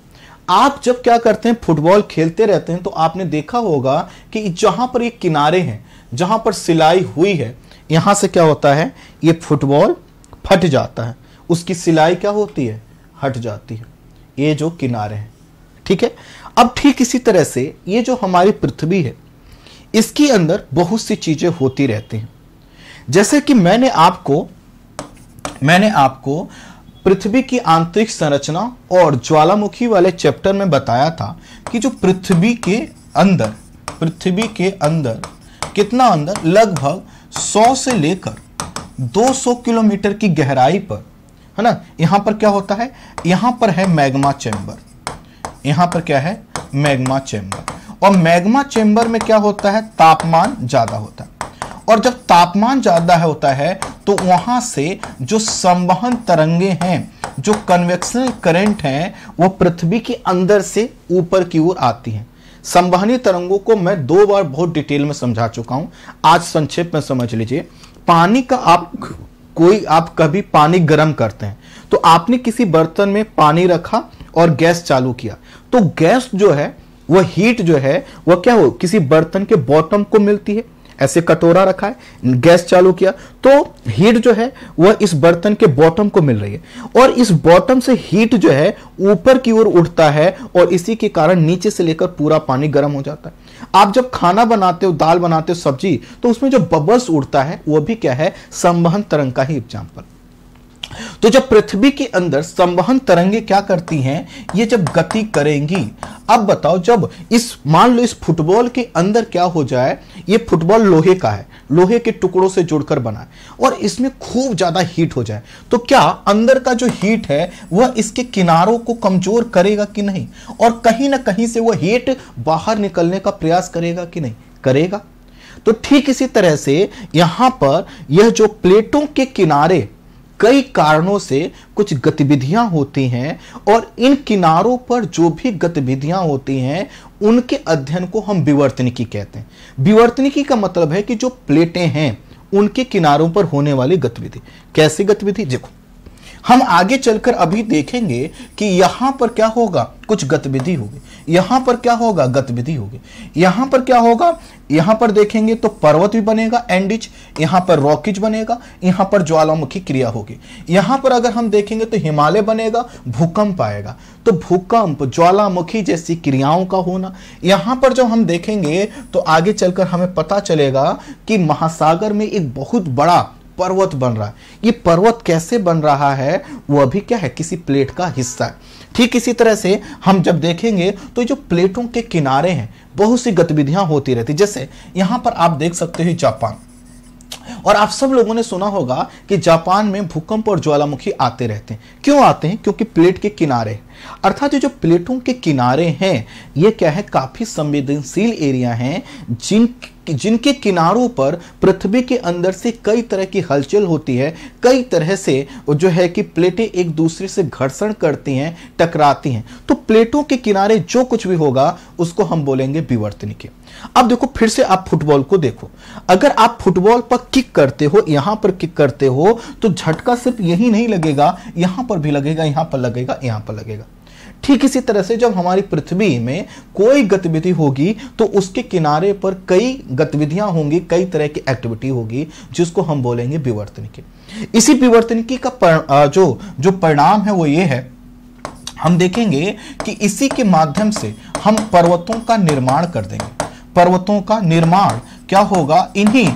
आप जब क्या करते हैं फुटबॉल खेलते रहते हैं तो आपने देखा होगा कि जहां पर ये किनारे हैं जहां पर सिलाई हुई है यहां से क्या होता है ये फुटबॉल फट जाता है उसकी सिलाई क्या होती है हट जाती है ये जो किनारे हैं ठीक है अब ठीक इसी तरह से ये जो हमारी पृथ्वी है इसके अंदर बहुत सी चीज़ें होती रहती हैं जैसे कि मैंने आपको मैंने आपको पृथ्वी की आंतरिक संरचना और ज्वालामुखी वाले चैप्टर में बताया था कि जो पृथ्वी के अंदर पृथ्वी के अंदर कितना अंदर लगभग 100 से लेकर 200 किलोमीटर की गहराई पर है ना यहां पर क्या होता है यहां पर है मैग्मा चैम्बर यहां पर क्या है मैग्मा चैम्बर और मैग्मा चैम्बर में क्या होता है तापमान ज़्यादा होता है और जब तापमान ज़्यादा होता है तो वहां से जो संवहन तरंगे हैं जो कन्वेक्शनल करंट हैं वो पृथ्वी के अंदर से ऊपर की ओर आती हैं संवहनी तरंगों को मैं दो बार बहुत डिटेल में समझा चुका हूं आज संक्षेप में समझ लीजिए पानी का आप कोई आप कभी पानी गर्म करते हैं तो आपने किसी बर्तन में पानी रखा और गैस चालू किया तो गैस जो है वह हीट जो है वह क्या हो किसी बर्तन के बॉटम को मिलती है ऐसे कटोरा रखा है गैस चालू किया तो हीट जो है वह इस बर्तन के बॉटम को मिल रही है और इस बॉटम से हीट जो है ऊपर की ओर उठता है और इसी के कारण नीचे से लेकर पूरा पानी गर्म हो जाता है आप जब खाना बनाते हो दाल बनाते हो सब्जी तो उसमें जो बबल्स उड़ता है वह भी क्या है संवहन तरंग का ही एग्जाम्पल तो जब पृथ्वी के अंदर संवहन तरंगे क्या करती हैं ये जब गति करेंगी अब बताओ जब इस मान लो इस फुटबॉल के अंदर क्या हो जाए ये फुटबॉल लोहे का है लोहे के टुकड़ों से जुड़कर बना है और इसमें खूब ज़्यादा हीट हो जाए तो क्या अंदर का जो हीट है वह इसके किनारों को कमज़ोर करेगा कि नहीं और कहीं ना कहीं से वह हीट बाहर निकलने का प्रयास करेगा कि नहीं करेगा तो ठीक इसी तरह से यहां पर यह जो प्लेटों के किनारे कई कारणों से कुछ गतिविधियां होती हैं और इन किनारों पर जो भी गतिविधियां होती हैं उनके अध्ययन को हम विवर्तनिकी कहते हैं विवर्तनिकी का मतलब है कि जो प्लेटें हैं उनके किनारों पर होने वाली गतिविधि कैसी गतिविधि देखो हम आगे चलकर अभी देखेंगे कि यहाँ पर क्या होगा कुछ गतिविधि होगी यहाँ पर क्या होगा गतिविधि होगी यहाँ पर क्या होगा यहाँ पर देखेंगे तो पर्वत भी बनेगा एंडिज यहाँ पर रॉकिज बनेगा यहाँ पर ज्वालामुखी क्रिया होगी यहाँ पर अगर हम देखेंगे तो हिमालय बनेगा भूकंप आएगा तो भूकंप ज्वालामुखी जैसी क्रियाओं का होना यहाँ पर जब हम देखेंगे तो आगे चलकर हमें पता चलेगा कि महासागर में एक बहुत बड़ा पर्वत बन रहा है ये पर्वत कैसे बन रहा है वो अभी क्या है किसी प्लेट का हिस्सा है ठीक इसी तरह से हम जब देखेंगे तो जो प्लेटों के किनारे हैं बहुत सी गतिविधियां होती रहती जैसे यहां पर आप देख सकते हो जापान और आप सब लोगों ने सुना होगा कि जापान में भूकंप और ज्वालामुखी आते रहते हैं क्यों आते हैं क्योंकि प्लेट के किनारे अर्थात जो प्लेटों के किनारे हैं ये क्या है काफ़ी संवेदनशील एरिया हैं जिन जिनके किनारों पर पृथ्वी के अंदर से कई तरह की हलचल होती है कई तरह से जो है कि प्लेटें एक दूसरे से घर्षण करती हैं टकराती हैं तो प्लेटों के किनारे जो कुछ भी होगा उसको हम बोलेंगे विवर्तनिकी अब देखो फिर से आप फुटबॉल को देखो अगर आप फुटबॉल पर किक करते हो यहां पर किक करते हो तो झटका सिर्फ यही नहीं लगेगा यहां पर भी लगेगा यहां पर लगेगा यहां पर लगेगा ठीक इसी तरह से जब हमारी पृथ्वी में कोई गतिविधि होगी तो उसके किनारे पर कई गतिविधियां होंगी कई तरह की एक्टिविटी होगी जिसको हम बोलेंगे विवर्तनिकी इसी विवर्तनिकी का पर, जो जो परिणाम है वो ये है हम देखेंगे कि इसी के माध्यम से हम पर्वतों का निर्माण कर देंगे पर्वतों का निर्माण क्या होगा इन्हीं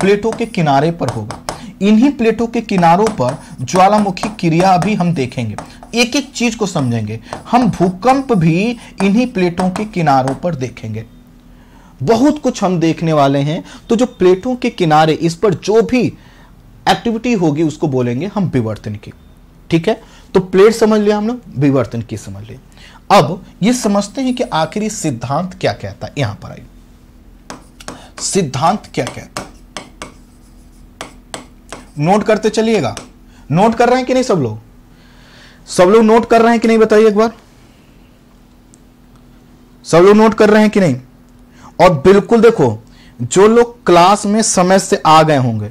प्लेटों के किनारे पर होगा इन्हीं प्लेटों के किनारों पर ज्वालामुखी क्रिया भी हम देखेंगे एक एक चीज को समझेंगे हम भूकंप भी इन्हीं प्लेटों के किनारों पर देखेंगे बहुत कुछ हम देखने वाले हैं तो जो प्लेटों के किनारे इस पर जो भी एक्टिविटी होगी उसको बोलेंगे हम विवर्तन की ठीक है तो प्लेट समझ लिया हम लोग विवर्तन की समझ लिया अब ये समझते हैं कि आखिरी सिद्धांत क्या कहता है यहां पर आइए सिद्धांत क्या कहता है नोट करते चलिएगा नोट कर रहे हैं कि नहीं सब लोग सब लोग नोट कर रहे हैं कि नहीं बताइए एक बार सब लोग नोट कर रहे हैं कि नहीं और बिल्कुल देखो जो लोग क्लास में समय से आ गए होंगे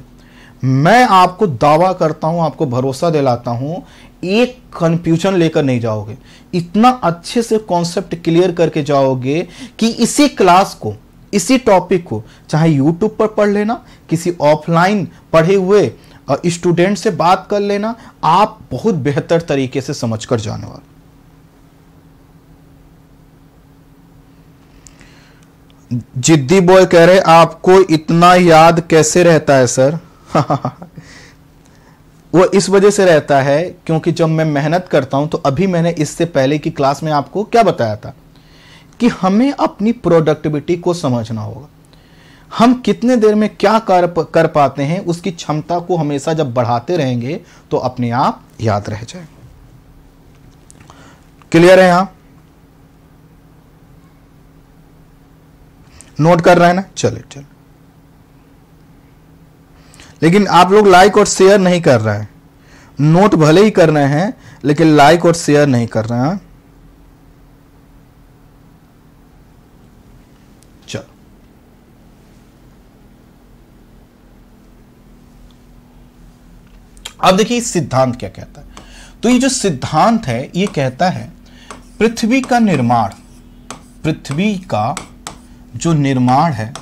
मैं आपको दावा करता हूं आपको भरोसा दिलाता हूं एक कंफ्यूजन लेकर नहीं जाओगे इतना अच्छे से कॉन्सेप्ट क्लियर करके जाओगे कि इसी क्लास को इसी टॉपिक को चाहे यूट्यूब पर पढ़ लेना किसी ऑफलाइन पढ़े हुए स्टूडेंट से बात कर लेना आप बहुत बेहतर तरीके से समझ कर जाने वाले जिद्दी बॉय कह रहे आपको इतना याद कैसे रहता है सर वो इस वजह से रहता है क्योंकि जब मैं मेहनत करता हूं तो अभी मैंने इससे पहले की क्लास में आपको क्या बताया था कि हमें अपनी प्रोडक्टिविटी को समझना होगा हम कितने देर में क्या कर कर पाते हैं उसकी क्षमता को हमेशा जब बढ़ाते रहेंगे तो अपने आप याद रह जाए क्लियर है यहां नोट कर रहे हैं ना चले चले लेकिन आप लोग लाइक और शेयर नहीं कर रहे हैं नोट भले ही कर रहे हैं लेकिन लाइक और शेयर नहीं कर रहे हैं अब देखिए सिद्धांत क्या कहता है तो ये जो सिद्धांत है ये कहता है पृथ्वी का निर्माण पृथ्वी का जो निर्माण है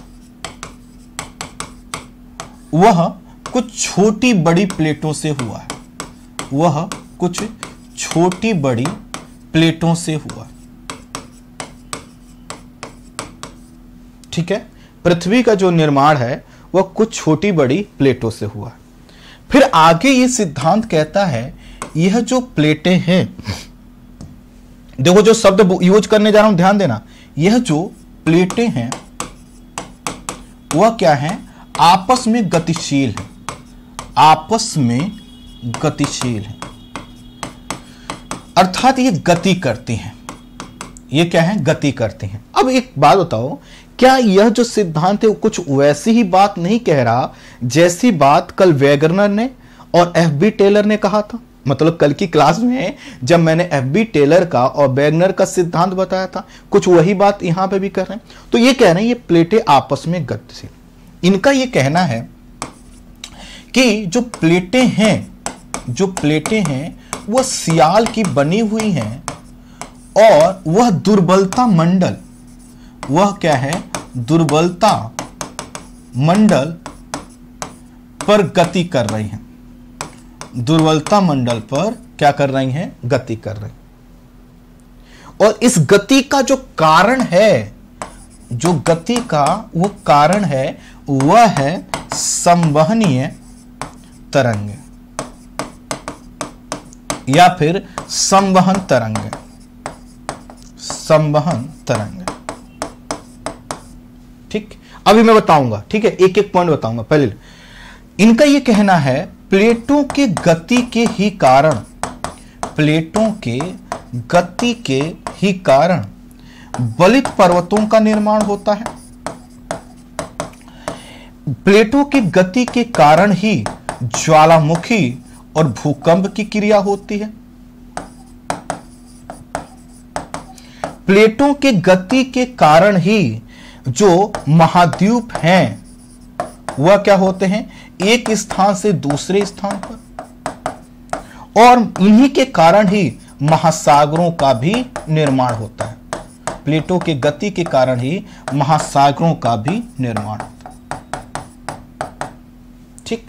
वह कुछ छोटी बड़ी प्लेटों से हुआ है वह कुछ छोटी बड़ी प्लेटों से हुआ ठीक है पृथ्वी का जो निर्माण है वह कुछ छोटी बड़ी प्लेटों से हुआ है फिर आगे ये सिद्धांत कहता है यह जो प्लेटें हैं देखो जो शब्द यूज करने जा रहा हूं ध्यान देना यह जो प्लेटें हैं वह क्या है आपस में गतिशील है आपस में गतिशील है अर्थात ये गति करती हैं ये क्या है गति करती हैं अब एक बात बताओ क्या यह जो सिद्धांत है कुछ वैसी ही बात नहीं कह रहा जैसी बात कल वेगनर ने और एफ बी टेलर ने कहा था मतलब कल की क्लास में जब मैंने एफ बी टेलर का और वेगनर का सिद्धांत बताया था कुछ वही बात यहां पे भी कर रहे हैं तो ये कह रहे हैं ये प्लेटें आपस में गतिशील इनका ये कहना है कि जो प्लेटें हैं जो प्लेटें हैं वह सियाल की बनी हुई हैं और वह दुर्बलता मंडल वह क्या है दुर्बलता मंडल पर गति कर रही हैं दुर्बलता मंडल पर क्या कर रही हैं गति कर रही और इस गति का जो कारण है जो गति का वो कारण है वह है संवहनीय तरंग या फिर संवहन तरंग संवहन तरंग ठीक अभी मैं बताऊंगा ठीक है एक एक पॉइंट बताऊंगा पहले इनका यह कहना है प्लेटों के गति के ही कारण प्लेटों के गति के ही कारण बलित पर्वतों का निर्माण होता है प्लेटों की गति के कारण ही ज्वालामुखी और भूकंप की क्रिया होती है प्लेटों के गति के कारण ही जो महाद्वीप हैं वह क्या होते हैं एक स्थान से दूसरे स्थान पर और इन्हीं के कारण ही महासागरों का भी निर्माण होता है प्लेटों के गति के कारण ही महासागरों का भी निर्माण होता है ठीक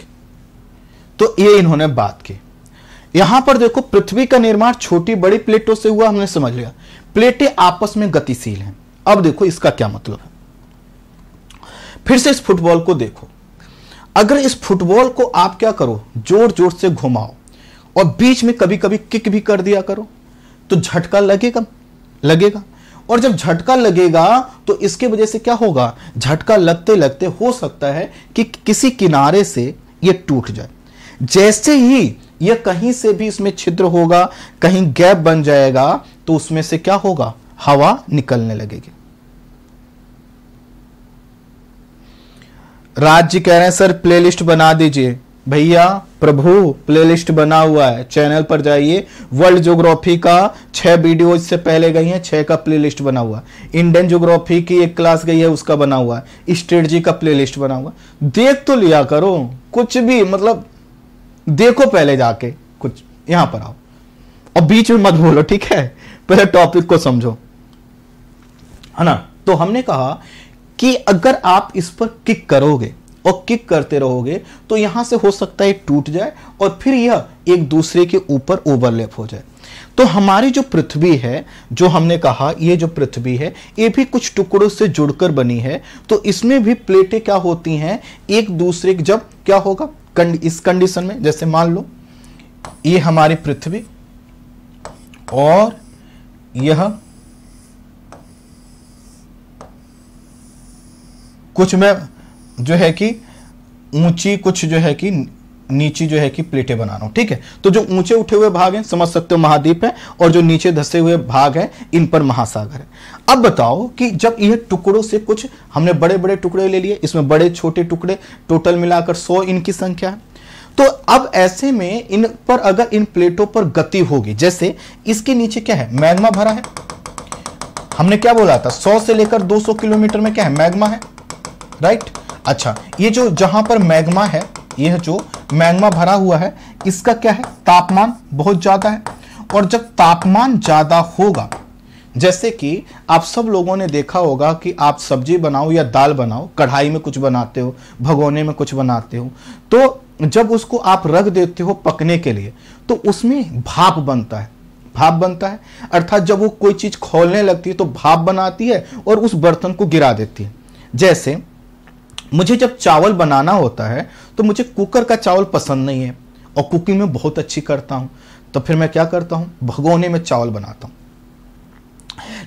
तो ये इन्होंने बात की यहां पर देखो पृथ्वी का निर्माण छोटी बड़ी प्लेटों से हुआ हमने समझ लिया प्लेटें आपस में गतिशील हैं अब देखो इसका क्या मतलब है फिर से इस फुटबॉल को देखो अगर इस फुटबॉल को आप क्या करो जोर जोर से घुमाओ और बीच में कभी कभी किक भी कर दिया करो तो झटका लगेगा लगेगा और जब झटका लगेगा तो इसके वजह से क्या होगा झटका लगते लगते हो सकता है कि किसी किनारे से यह टूट जाए जैसे ही यह कहीं से भी इसमें छिद्र होगा कहीं गैप बन जाएगा तो उसमें से क्या होगा हवा निकलने लगेगी राज जी कह रहे हैं सर प्लेलिस्ट बना दीजिए भैया प्रभु प्लेलिस्ट बना हुआ है चैनल पर जाइए वर्ल्ड ज्योग्राफी का छह वीडियो इससे पहले गई हैं छह का प्लेलिस्ट बना हुआ इंडियन ज्योग्राफी की एक क्लास गई है उसका बना हुआ है स्ट्रेटजी का प्लेलिस्ट बना हुआ देख तो लिया करो कुछ भी मतलब देखो पहले जाके कुछ यहां पर आओ और बीच में मत बोलो ठीक है पहले टॉपिक को समझो है ना तो हमने कहा कि अगर आप इस पर किक करोगे और किक करते रहोगे तो यहां से हो सकता है टूट जाए और फिर यह एक दूसरे के ऊपर ओवरलैप हो जाए तो हमारी जो पृथ्वी है जो हमने कहा यह जो पृथ्वी है यह भी कुछ टुकड़ों से जुड़कर बनी है तो इसमें भी प्लेटें क्या होती हैं एक दूसरे जब क्या होगा कंड, इस कंडीशन में जैसे मान लो ये हमारी पृथ्वी और यह कुछ में जो है कि ऊंची कुछ जो है कि नीचे जो है कि प्लेटें बना रहा हूं ठीक है तो जो ऊंचे उठे हुए भाग हैं समझ सकते हो महाद्वीप है और जो नीचे धसे हुए भाग हैं इन पर महासागर है अब बताओ कि जब यह टुकड़ों से कुछ हमने बड़े बड़े टुकड़े ले लिए इसमें बड़े छोटे टुकड़े टोटल मिलाकर सौ इनकी संख्या है तो अब ऐसे में इन पर अगर इन प्लेटों पर गति होगी जैसे इसके नीचे क्या है मैग्मा भरा है हमने क्या बोला था सौ से लेकर दो किलोमीटर में क्या है मैग्मा है राइट अच्छा ये जो जहां पर मैग्मा है यह जो मैग्मा भरा हुआ है इसका क्या है तापमान बहुत ज़्यादा है और जब तापमान ज़्यादा होगा जैसे कि आप सब लोगों ने देखा होगा कि आप सब्जी बनाओ या दाल बनाओ कढ़ाई में कुछ बनाते हो भगोने में कुछ बनाते हो तो जब उसको आप रख देते हो पकने के लिए तो उसमें भाप बनता है भाप बनता है अर्थात जब वो कोई चीज़ खोलने लगती है तो भाप बनाती है और उस बर्तन को गिरा देती है जैसे मुझे जब चावल बनाना होता है तो मुझे कुकर का चावल पसंद नहीं है और कुकिंग में बहुत अच्छी करता हूँ तो फिर मैं क्या करता हूँ भगोने में चावल बनाता हूँ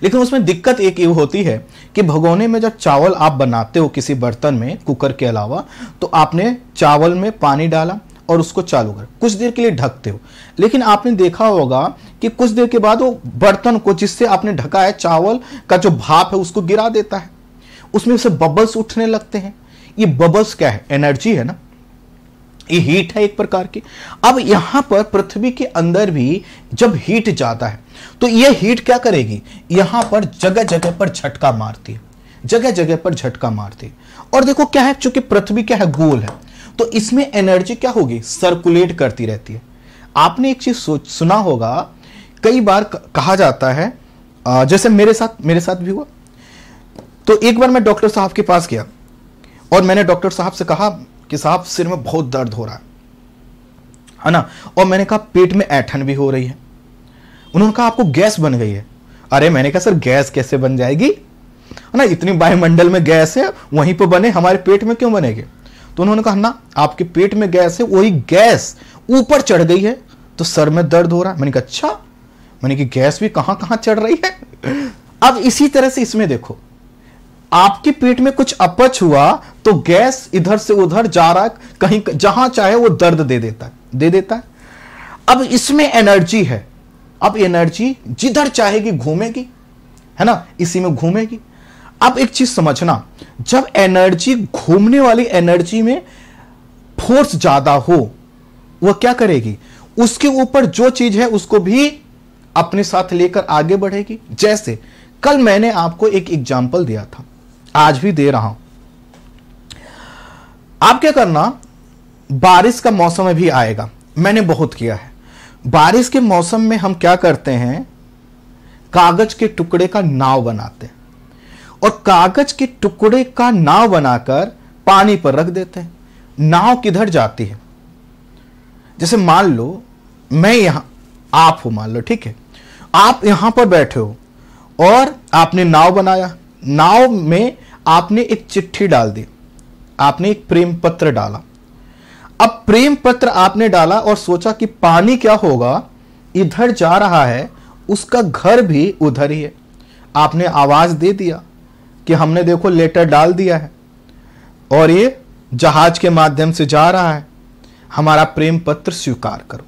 लेकिन उसमें दिक्कत एक ये होती है कि भगोने में जब चावल आप बनाते हो किसी बर्तन में कुकर के अलावा तो आपने चावल में पानी डाला और उसको चालू कर कुछ देर के लिए ढकते हो लेकिन आपने देखा होगा कि कुछ देर के बाद वो बर्तन को जिससे आपने ढका है चावल का जो भाप है उसको गिरा देता है उसमें से बबल्स उठने लगते हैं ये बबल्स क्या है एनर्जी है ना ये हीट है एक प्रकार की अब यहां पर पृथ्वी के अंदर भी जब हीट जाता है तो ये हीट क्या करेगी यहां पर जगह जगह पर झटका मारती है जगह जगह पर झटका मारती है और देखो क्या है चूंकि पृथ्वी क्या है गोल है तो इसमें एनर्जी क्या होगी सर्कुलेट करती रहती है आपने एक चीज सुना होगा कई बार कहा जाता है जैसे मेरे साथ मेरे साथ भी हुआ तो एक बार मैं डॉक्टर साहब के पास गया और मैंने डॉक्टर साहब से कहा कि साहब सिर में बहुत दर्द हो रहा है है ना और मैंने कहा पेट में ऐठन भी हो रही है उन्होंने कहा आपको गैस बन गई है अरे मैंने कहा सर गैस कैसे बन जाएगी है ना इतनी वायुमंडल में गैस है वहीं पर बने हमारे पेट में क्यों बनेगी तो उन्होंने कहा ना आपके पेट में गैस है वही गैस ऊपर चढ़ गई है तो सर में दर्द हो रहा है मैंने कहा अच्छा मैंने कि गैस भी कहां कहां चढ़ रही है अब इसी तरह से इसमें देखो आपके पेट में कुछ अपच हुआ तो गैस इधर से उधर जा रहा कहीं जहां चाहे वो दर्द दे देता है दे देता है अब इसमें एनर्जी है अब एनर्जी जिधर चाहेगी घूमेगी है ना इसी में घूमेगी अब एक चीज समझना जब एनर्जी घूमने वाली एनर्जी में फोर्स ज्यादा हो वह क्या करेगी उसके ऊपर जो चीज है उसको भी अपने साथ लेकर आगे बढ़ेगी जैसे कल मैंने आपको एक एग्जाम्पल दिया था आज भी दे रहा हूं आप क्या करना बारिश का मौसम अभी आएगा मैंने बहुत किया है बारिश के मौसम में हम क्या करते हैं कागज के टुकड़े का नाव बनाते हैं और कागज के टुकड़े का नाव बनाकर पानी पर रख देते हैं नाव किधर जाती है जैसे मान लो मैं यहां आप हो मान लो ठीक है आप यहां पर बैठे हो और आपने नाव बनाया नाव में आपने एक चिट्ठी डाल दी आपने एक प्रेम पत्र डाला अब प्रेम पत्र आपने डाला और सोचा कि पानी क्या होगा इधर जा रहा है उसका घर भी उधर ही है आपने आवाज दे दिया कि हमने देखो लेटर डाल दिया है और ये जहाज के माध्यम से जा रहा है हमारा प्रेम पत्र स्वीकार करो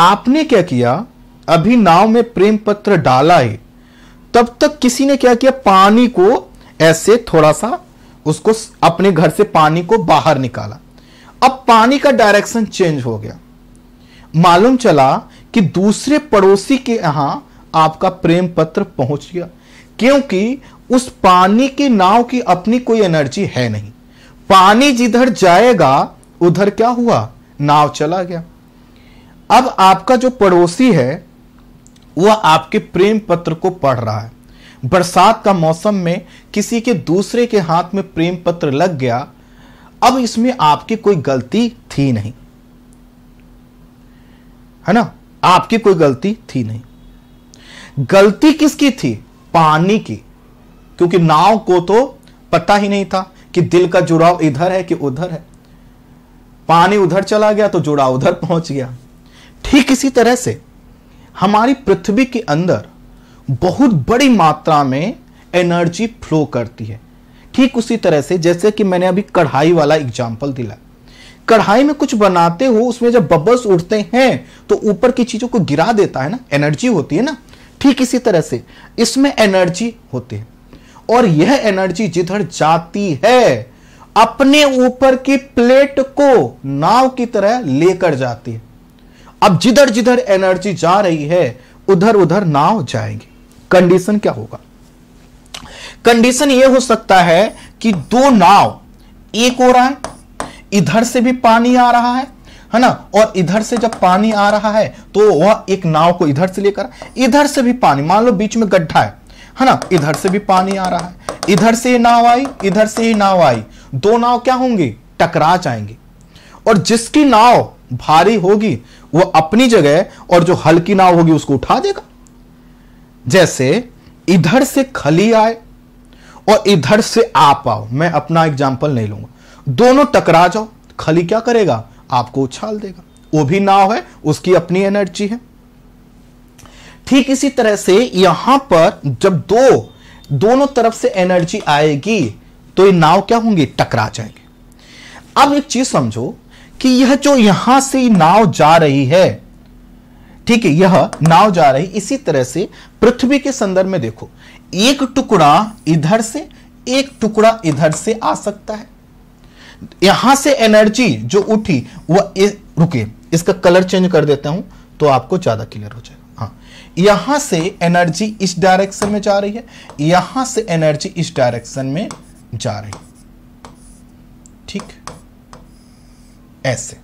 आपने क्या किया अभी नाव में प्रेम पत्र डाला ही तब तक किसी ने क्या किया पानी को ऐसे थोड़ा सा उसको अपने घर से पानी को बाहर निकाला अब पानी का डायरेक्शन चेंज हो गया मालूम चला कि दूसरे पड़ोसी के यहां आपका प्रेम पत्र पहुंच गया क्योंकि उस पानी के नाव की अपनी कोई एनर्जी है नहीं पानी जिधर जाएगा उधर क्या हुआ नाव चला गया अब आपका जो पड़ोसी है वह आपके प्रेम पत्र को पढ़ रहा है बरसात का मौसम में किसी के दूसरे के हाथ में प्रेम पत्र लग गया अब इसमें आपकी कोई गलती थी नहीं है ना आपकी कोई गलती थी नहीं गलती किसकी थी पानी की क्योंकि नाव को तो पता ही नहीं था कि दिल का जुड़ाव इधर है कि उधर है पानी उधर चला गया तो जुड़ाव उधर पहुंच गया ठीक इसी तरह से हमारी पृथ्वी के अंदर बहुत बड़ी मात्रा में एनर्जी फ्लो करती है ठीक उसी तरह से जैसे कि मैंने अभी कढ़ाई वाला एग्जाम्पल दिला कढ़ाई में कुछ बनाते हो उसमें जब बबल्स उठते हैं तो ऊपर की चीज़ों को गिरा देता है ना एनर्जी होती है ना ठीक इसी तरह से इसमें एनर्जी होती है और यह एनर्जी जिधर जाती है अपने ऊपर की प्लेट को नाव की तरह लेकर जाती है अब जिधर जिधर एनर्जी जा रही है उधर उधर नाव जाएंगे कंडीशन क्या होगा कंडीशन यह हो सकता है कि दो नाव एक हो रहा है इधर से भी पानी आ रहा है है ना और इधर से जब पानी आ रहा है तो वह एक नाव को इधर से लेकर इधर से भी पानी मान लो बीच में गड्ढा है है ना इधर से भी पानी आ रहा है इधर से नाव आई इधर से नाव आई दो नाव क्या होंगी टकरा जाएंगे और जिसकी नाव भारी होगी वह अपनी जगह और जो हल्की नाव होगी उसको उठा देगा जैसे इधर से खली आए और इधर से आप आओ मैं अपना एग्जाम्पल नहीं लूंगा दोनों टकरा जाओ खली क्या करेगा आपको उछाल देगा वो भी नाव है उसकी अपनी एनर्जी है ठीक इसी तरह से यहां पर जब दो दोनों तरफ से एनर्जी आएगी तो ये नाव क्या होंगे टकरा जाएंगे अब एक चीज समझो कि यह जो यहां से नाव जा रही है ठीक है यह नाव जा रही इसी तरह से पृथ्वी के संदर्भ में देखो एक टुकड़ा इधर से एक टुकड़ा इधर से आ सकता है यहां से एनर्जी जो उठी वह रुके इसका कलर चेंज कर देता हूं तो आपको ज्यादा क्लियर हो जाएगा हाँ यहां से एनर्जी इस डायरेक्शन में जा रही है यहां से एनर्जी इस डायरेक्शन में जा रही है ठीक ऐसे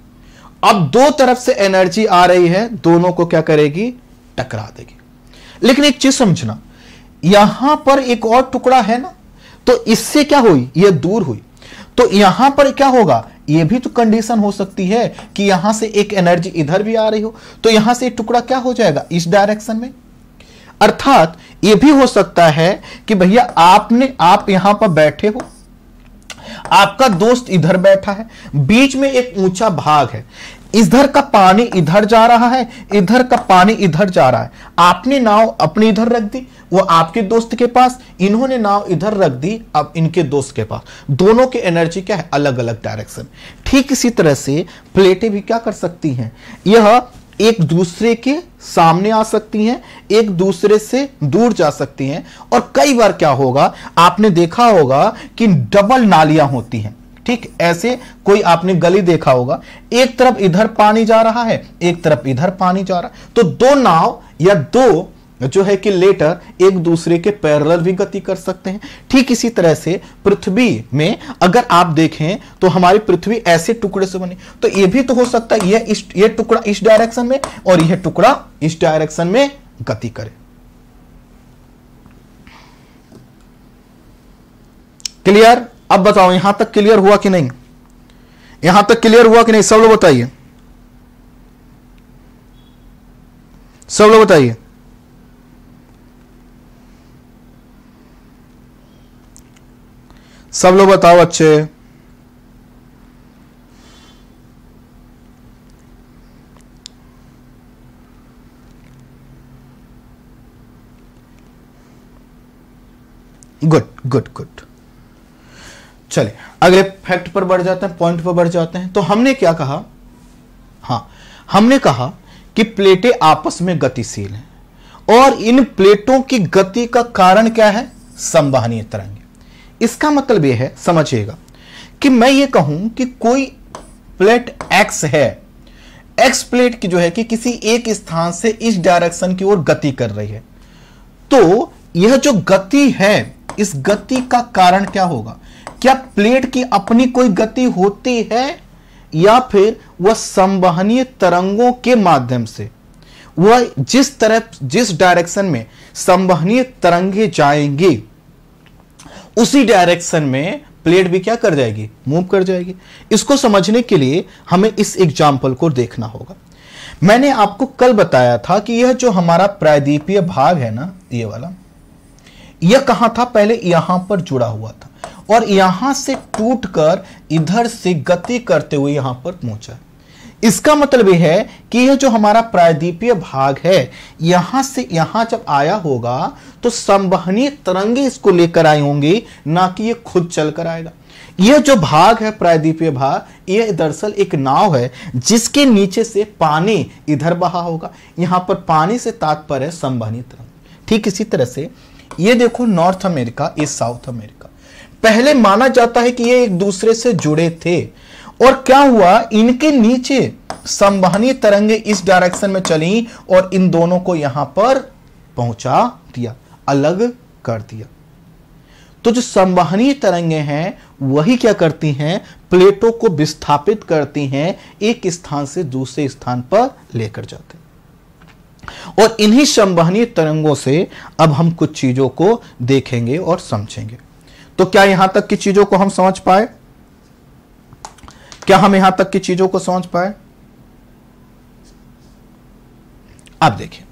अब दो तरफ से एनर्जी आ रही है दोनों को क्या करेगी टकरा देगी लेकिन एक चीज समझना यहां पर एक और टुकड़ा है ना तो इससे क्या हुई यह दूर हुई तो यहां पर क्या होगा यह भी तो कंडीशन हो सकती है कि यहां से एक एनर्जी इधर भी आ रही हो तो यहां से टुकड़ा क्या हो जाएगा इस डायरेक्शन में अर्थात यह भी हो सकता है कि भैया आपने आप यहां पर बैठे हो आपका दोस्त इधर बैठा है बीच में एक ऊंचा भाग है इधर का पानी इधर जा रहा है इधर का पानी इधर जा रहा है आपने नाव अपने इधर रख दी वो आपके दोस्त के पास इन्होंने नाव इधर रख दी अब इनके दोस्त के पास दोनों के एनर्जी क्या है अलग अलग डायरेक्शन ठीक इसी तरह से प्लेटें भी क्या कर सकती हैं यह एक दूसरे के सामने आ सकती हैं एक दूसरे से दूर जा सकती हैं और कई बार क्या होगा आपने देखा होगा कि डबल नालियां होती हैं ठीक ऐसे कोई आपने गली देखा होगा एक तरफ इधर पानी जा रहा है एक तरफ इधर पानी जा रहा है तो दो नाव या दो जो है कि लेटर एक दूसरे के पैरल भी गति कर सकते हैं ठीक इसी तरह से पृथ्वी में अगर आप देखें तो हमारी पृथ्वी ऐसे टुकड़े से बनी तो ये भी तो हो सकता है यह इस ये टुकड़ा इस डायरेक्शन में और यह टुकड़ा इस डायरेक्शन में गति करे क्लियर अब बताओ यहां तक क्लियर हुआ कि नहीं यहां तक क्लियर हुआ कि नहीं सब लोग बताइए सब लोग बताइए सब लोग बताओ अच्छे गुड गुड गुड चले अगले फैक्ट पर बढ़ जाते हैं पॉइंट पर बढ़ जाते हैं तो हमने क्या कहा हां हमने कहा कि प्लेटें आपस में गतिशील हैं और इन प्लेटों की गति का कारण क्या है संवहनीय तरंगें इसका मतलब यह है समझिएगा कि मैं ये कहूं कि कोई प्लेट एक्स है एक्स प्लेट की जो है कि किसी एक स्थान से इस डायरेक्शन की ओर गति कर रही है तो यह जो गति है इस गति का कारण क्या होगा क्या प्लेट की अपनी कोई गति होती है या फिर वह संवहनीय तरंगों के माध्यम से वह जिस तरफ जिस डायरेक्शन में संवहनीय तरंगे जाएंगी उसी डायरेक्शन में प्लेट भी क्या कर जाएगी मूव कर जाएगी इसको समझने के लिए हमें इस एग्जाम्पल को देखना होगा मैंने आपको कल बताया था कि यह जो हमारा प्रायद्वीपीय भाग है ना ये वाला यह कहां था पहले यहां पर जुड़ा हुआ था और यहां से टूटकर इधर से गति करते हुए यहां पर पहुंचा इसका मतलब यह है कि यह जो हमारा प्रायद्वीपीय भाग है यहां से यहां जब आया होगा तो संवहनी तरंगे इसको लेकर आई होंगी ना कि यह खुद चलकर आएगा यह जो भाग है प्रायद्वीपीय भाग यह दरअसल एक नाव है जिसके नीचे से पानी इधर बहा होगा यहां पर पानी से तात्पर्य है संवहनीय तरंग ठीक इसी तरह से यह देखो नॉर्थ अमेरिका ये साउथ अमेरिका पहले माना जाता है कि ये एक दूसरे से जुड़े थे और क्या हुआ इनके नीचे संवहनीय तरंगे इस डायरेक्शन में चली और इन दोनों को यहां पर पहुंचा दिया अलग कर दिया तो जो संवहनीय तरंगे हैं वही क्या करती हैं प्लेटों को विस्थापित करती हैं एक स्थान से दूसरे स्थान पर लेकर जाते और इन्हीं संवहनीय तरंगों से अब हम कुछ चीजों को देखेंगे और समझेंगे तो क्या यहां तक की चीजों को हम समझ पाए क्या हम यहां तक की चीजों को समझ पाए आप देखिए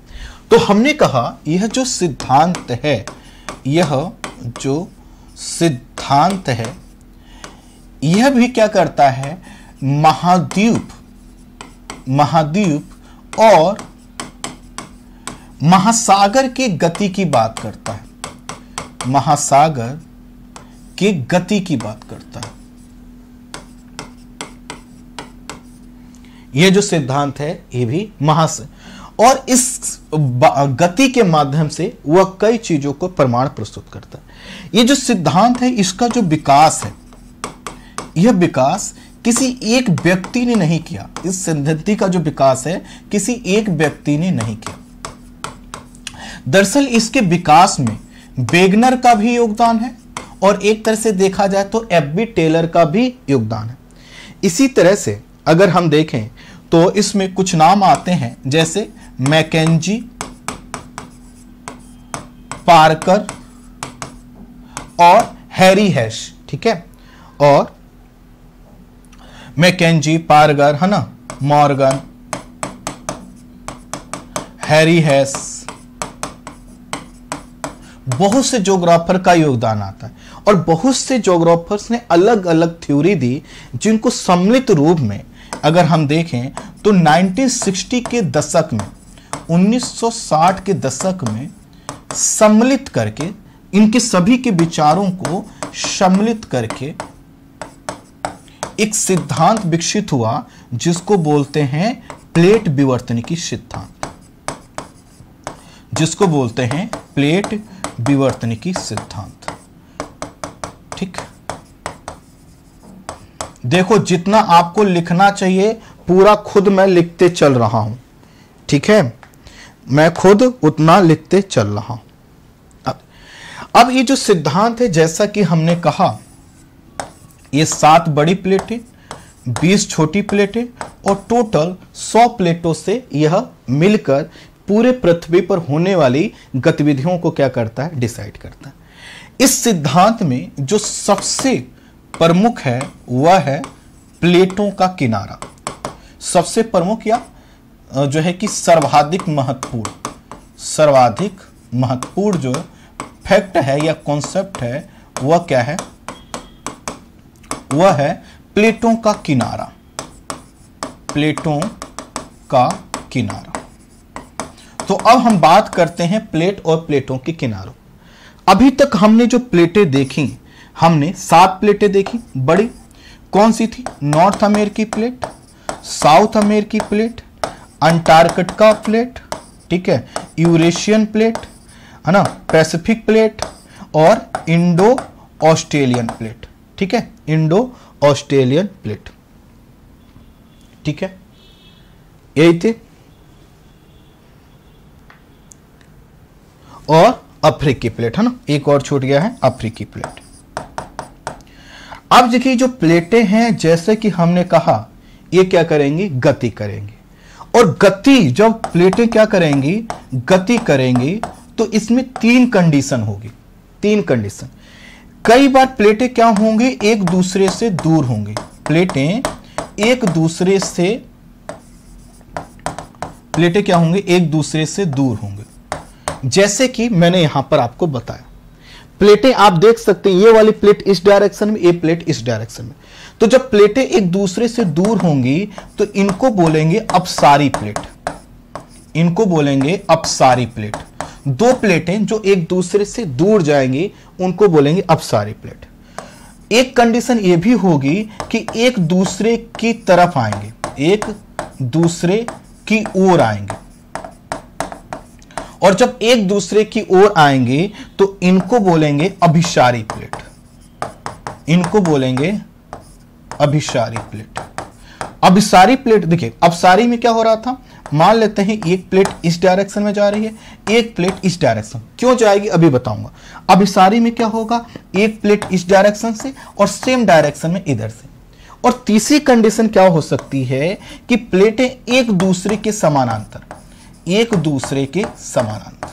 तो हमने कहा यह जो सिद्धांत है यह जो सिद्धांत है यह भी क्या करता है महाद्वीप महाद्वीप और महासागर के गति की बात करता है महासागर के गति की बात करता है ये जो सिद्धांत है ये भी महास और इस गति के माध्यम से वह कई चीजों को प्रमाण प्रस्तुत करता है ये जो सिद्धांत है इसका जो विकास है यह विकास किसी एक व्यक्ति ने नहीं किया इस सिद्धांति का जो विकास है किसी एक व्यक्ति ने नहीं किया दरअसल इसके विकास में बेगनर का भी योगदान है और एक तरह से देखा जाए तो एफ बी टेलर का भी योगदान है इसी तरह से अगर हम देखें तो इसमें कुछ नाम आते हैं जैसे मैकेजी पार्कर और हैरी हैश ठीक है और मैकेजी पार्गर है ना मॉर्गन हैरी हैस बहुत से जोग्राफर का योगदान आता है और बहुत से जोग्राफर्स ने अलग अलग थ्योरी दी जिनको सम्मिलित रूप में अगर हम देखें तो 1960 के दशक में 1960 के दशक में सम्मिलित करके इनके सभी के विचारों को सम्मिलित करके एक सिद्धांत विकसित हुआ जिसको बोलते हैं प्लेट विवर्तनिकी सिद्धांत जिसको बोलते हैं प्लेट विवर्तनिकी सिद्धांत ठीक है देखो जितना आपको लिखना चाहिए पूरा खुद मैं लिखते चल रहा हूं ठीक है मैं खुद उतना लिखते चल रहा हूं अब, अब ये जो सिद्धांत है जैसा कि हमने कहा ये सात बड़ी प्लेटें बीस छोटी प्लेटें और टोटल सौ प्लेटों से यह मिलकर पूरे पृथ्वी पर होने वाली गतिविधियों को क्या करता है डिसाइड करता है इस सिद्धांत में जो सबसे प्रमुख है वह है प्लेटों का किनारा सबसे प्रमुख या जो है कि सर्वाधिक महत्वपूर्ण सर्वाधिक महत्वपूर्ण जो फैक्ट है या कॉन्सेप्ट है वह क्या है वह है प्लेटों का किनारा प्लेटों का किनारा तो अब हम बात करते हैं प्लेट और प्लेटों के किनारों अभी तक हमने जो प्लेटें देखी हमने सात प्लेटें देखी बड़ी कौन सी थी north American plate south American plate Antarctica plate ठीक है यूरेशियन प्लेट है ना पैसिफिक प्लेट और इंडो ऑस्ट्रेलियन प्लेट ठीक है इंडो ऑस्ट्रेलियन प्लेट ठीक है यही थे और अफ्रीकी प्लेट है ना एक और छूट गया है अफ्रीकी प्लेट अब देखिए जो प्लेटें हैं जैसे कि हमने कहा ये क्या करेंगी गति करेंगी और गति जब प्लेटें क्या करेंगी गति करेंगी तो इसमें तीन कंडीशन होगी तीन कंडीशन कई बार प्लेटें क्या होंगी एक दूसरे से दूर होंगी प्लेटें एक दूसरे से प्लेटें क्या होंगी एक दूसरे से दूर होंगे जैसे कि मैंने यहां पर आपको बताया प्लेटें आप देख सकते हैं ये वाली प्लेट इस डायरेक्शन में ये प्लेट इस डायरेक्शन में तो जब प्लेटें एक दूसरे से दूर होंगी तो इनको बोलेंगे अपसारी प्लेट इनको बोलेंगे अपसारी प्लेट दो प्लेटें जो एक दूसरे से दूर जाएंगी उनको बोलेंगे अपसारी प्लेट एक कंडीशन ये भी होगी कि एक दूसरे की तरफ आएंगे एक दूसरे की ओर आएंगे और जब एक दूसरे की ओर आएंगे तो इनको बोलेंगे अभिशारी प्लेट इनको बोलेंगे अभिशारी प्लेट अभिशारी प्लेट देखिए अपसारी में क्या हो रहा था मान लेते हैं एक प्लेट इस डायरेक्शन में जा रही है एक प्लेट इस डायरेक्शन क्यों जाएगी अभी बताऊंगा अभिसारी में क्या होगा एक प्लेट इस डायरेक्शन से और सेम डायरेक्शन में इधर से और तीसरी कंडीशन क्या हो सकती है कि प्लेटें एक दूसरे के समानांतर एक दूसरे के समानांतर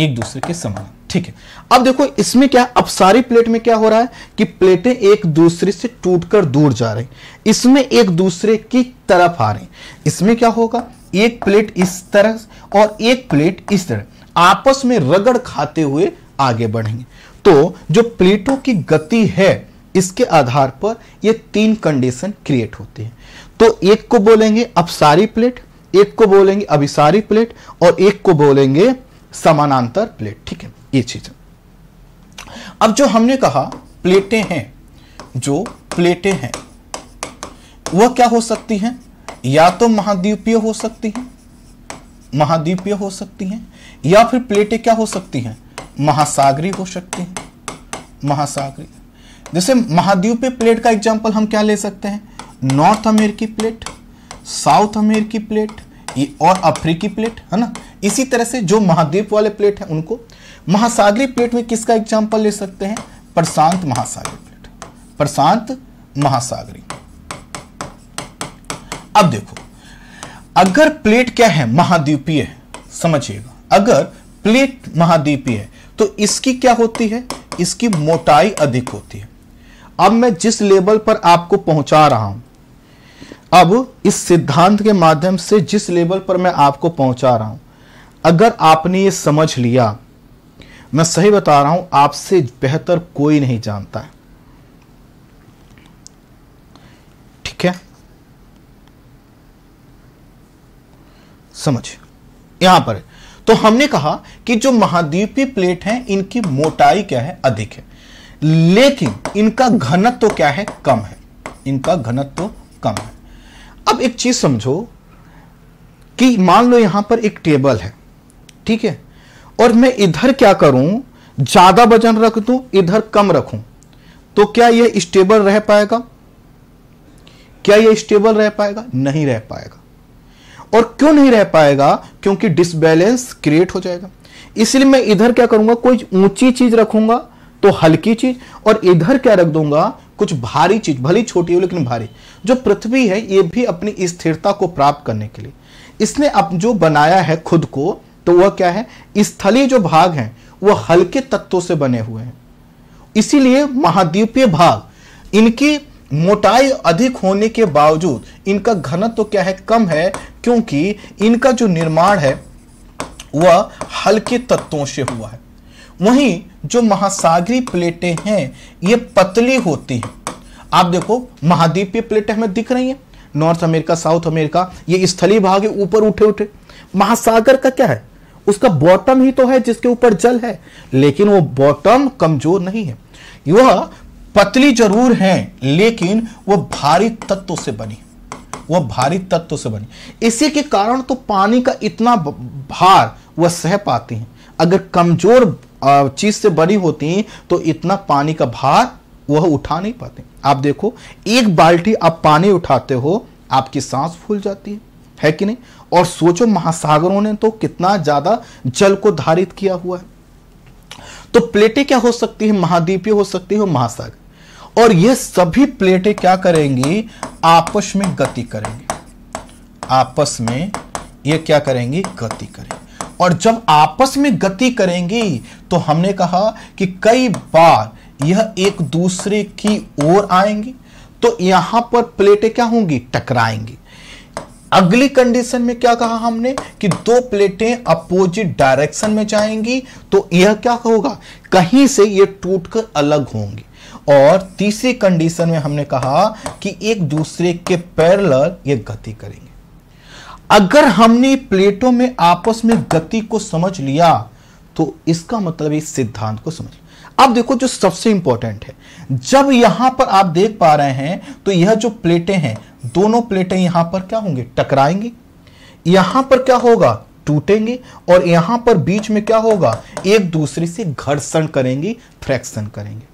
एक दूसरे के समान ठीक है अब देखो इसमें क्या अब सारी प्लेट में क्या हो रहा है कि प्लेटें एक दूसरे से टूटकर दूर जा रही इसमें एक दूसरे की तरफ आ रही इसमें क्या होगा एक प्लेट इस तरह और एक प्लेट इस तरह आपस में रगड़ खाते हुए आगे बढ़ेंगे तो जो प्लेटों की गति है इसके आधार पर ये तीन कंडीशन क्रिएट होते हैं तो एक को बोलेंगे अपसारी प्लेट एक को बोलेंगे अभिसारी प्लेट और एक को बोलेंगे समानांतर प्लेट ठीक है ये चीज अब जो हमने कहा प्लेटें हैं जो प्लेटें हैं वह क्या हो सकती हैं या तो महाद्वीपीय हो सकती हैं महाद्वीपीय हो सकती हैं या फिर प्लेटें क्या हो सकती हैं महासागरी हो सकती हैं महासागरी जैसे महाद्वीपीय प्लेट का एग्जाम्पल हम क्या ले सकते हैं north American plate south American plate और अफ्रीकी प्लेट है ना इसी तरह से जो महाद्वीप वाले प्लेट है उनको महासागरी प्लेट में किसका एग्जाम्पल ले सकते हैं प्रशांत महासागरी प्लेट प्रशांत महासागरी अब देखो अगर प्लेट क्या है महाद्वीपीय है समझिएगा अगर प्लेट महाद्वीपीय है तो इसकी क्या होती है इसकी मोटाई अधिक होती है अब मैं जिस लेवल पर आपको पहुंचा रहा हूं अब इस सिद्धांत के माध्यम से जिस लेवल पर मैं आपको पहुंचा रहा हूं अगर आपने ये समझ लिया मैं सही बता रहा हूं आपसे बेहतर कोई नहीं जानता है ठीक है समझ यहां पर तो हमने कहा कि जो महाद्वीपीय प्लेट है इनकी मोटाई क्या है अधिक है लेकिन इनका घनत्व तो क्या है कम है इनका घनत्व तो कम है अब एक चीज समझो कि मान लो यहां पर एक टेबल है ठीक है और मैं इधर क्या करूं ज्यादा वजन रख दू इधर कम रखूं तो क्या यह स्टेबल रह पाएगा क्या यह स्टेबल रह पाएगा नहीं रह पाएगा और क्यों नहीं रह पाएगा क्योंकि डिसबैलेंस क्रिएट हो जाएगा इसलिए मैं इधर क्या करूंगा कोई ऊंची चीज रखूंगा तो हल्की चीज और इधर क्या रख दूंगा कुछ भारी चीज भली छोटी हो लेकिन भारी जो पृथ्वी है ये भी अपनी स्थिरता को प्राप्त करने के लिए इसने अब जो बनाया है खुद को तो वह क्या है स्थलीय जो भाग हैं वह हल्के तत्वों से बने हुए हैं इसीलिए महाद्वीपीय भाग इनकी मोटाई अधिक होने के बावजूद इनका घनत्व तो क्या है कम है क्योंकि इनका जो निर्माण है वह हल्के तत्वों से हुआ है वहीं जो महासागरी प्लेटें हैं ये पतली होती हैं आप देखो महाद्वीपीय प्लेटें हमें दिख रही हैं नॉर्थ अमेरिका साउथ अमेरिका ये स्थली भाग है ऊपर उठे उठे महासागर का क्या है उसका बॉटम ही तो है जिसके ऊपर जल है लेकिन वो बॉटम कमजोर नहीं है वह पतली जरूर है लेकिन वह भारी तत्व से बनी वह भारी तत्व से बनी इसी के कारण तो पानी का इतना भार वह सह पाती है अगर कमजोर चीज से बड़ी होती तो इतना पानी का भार वह उठा नहीं पाते आप देखो एक बाल्टी आप पानी उठाते हो आपकी सांस फूल जाती है है कि नहीं और सोचो महासागरों ने तो कितना ज्यादा जल को धारित किया हुआ है तो प्लेटें क्या हो सकती है महाद्वीपीय हो सकती है महासागर और ये सभी प्लेटें क्या करेंगी आपस में गति करेंगी आपस में ये क्या करेंगी गति करेंगी और जब आपस में गति करेंगी तो हमने कहा कि कई बार यह एक दूसरे की ओर आएंगी तो यहां पर प्लेटें क्या होंगी टकराएंगी अगली कंडीशन में क्या कहा हमने कि दो प्लेटें अपोजिट डायरेक्शन में जाएंगी तो यह क्या होगा कहीं से यह टूटकर अलग होंगी और तीसरी कंडीशन में हमने कहा कि एक दूसरे के पैरलर ये गति करेंगे अगर हमने प्लेटों में आपस में गति को समझ लिया तो इसका मतलब इस सिद्धांत को समझ लिया अब देखो जो सबसे इंपॉर्टेंट है जब यहां पर आप देख पा रहे हैं तो यह जो प्लेटें हैं दोनों प्लेटें यहां पर क्या होंगे टकराएंगी यहां पर क्या होगा टूटेंगे और यहां पर बीच में क्या होगा एक दूसरे से घर्षण करेंगे फ्रैक्शन करेंगे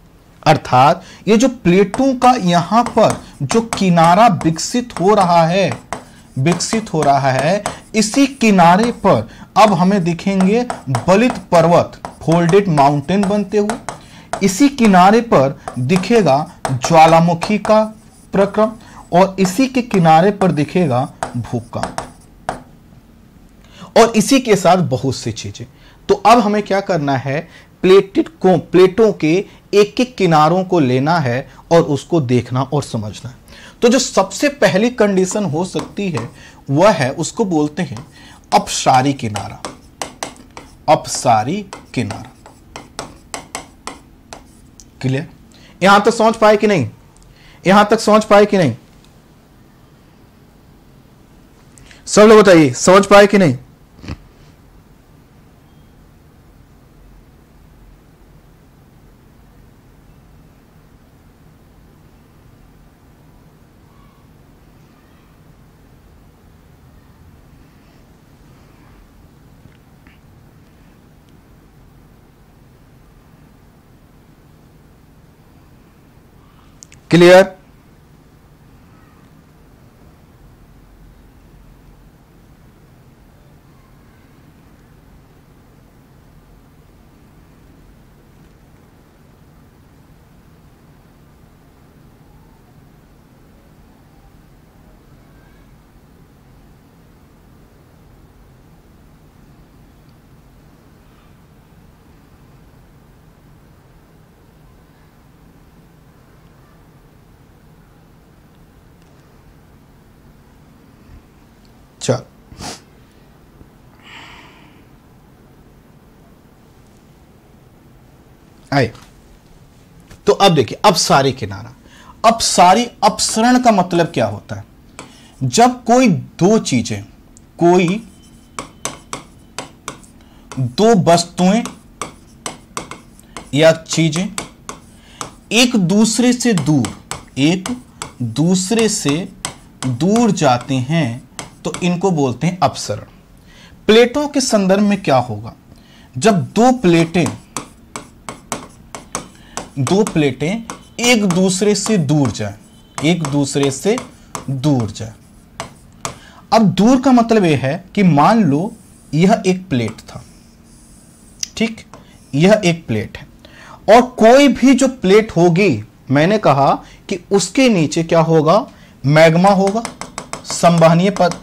अर्थात ये जो प्लेटों का यहां पर जो किनारा विकसित हो रहा है विकसित हो रहा है इसी किनारे पर अब हमें दिखेंगे बलित पर्वत फोल्डेड माउंटेन बनते हुए इसी किनारे पर दिखेगा ज्वालामुखी का प्रक्रम और इसी के किनारे पर दिखेगा भूकंप और इसी के साथ बहुत सी चीजें तो अब हमें क्या करना है प्लेटेड को प्लेटों के एक एक किनारों को लेना है और उसको देखना और समझना है तो जो सबसे पहली कंडीशन हो सकती है वह है उसको बोलते हैं अपसारी किनारा अपसारी किनारा क्लियर यहां तक सोच पाए कि नहीं यहां तक सोच पाए कि नहीं सब लोग बताइए समझ पाए कि नहीं क्लियर आए तो अब देखिए अपसारी किनारा अपसारी अपसरण का मतलब क्या होता है जब कोई दो चीजें कोई दो वस्तुएं या चीजें एक दूसरे से दूर एक दूसरे से दूर जाते हैं तो इनको बोलते हैं अपसरण प्लेटों के संदर्भ में क्या होगा जब दो प्लेटें दो प्लेटें एक दूसरे से दूर जाए एक दूसरे से दूर जाए अब दूर का मतलब यह है कि मान लो यह एक प्लेट था ठीक यह एक प्लेट है और कोई भी जो प्लेट होगी मैंने कहा कि उसके नीचे क्या होगा मैग्मा होगा संवहनीय पद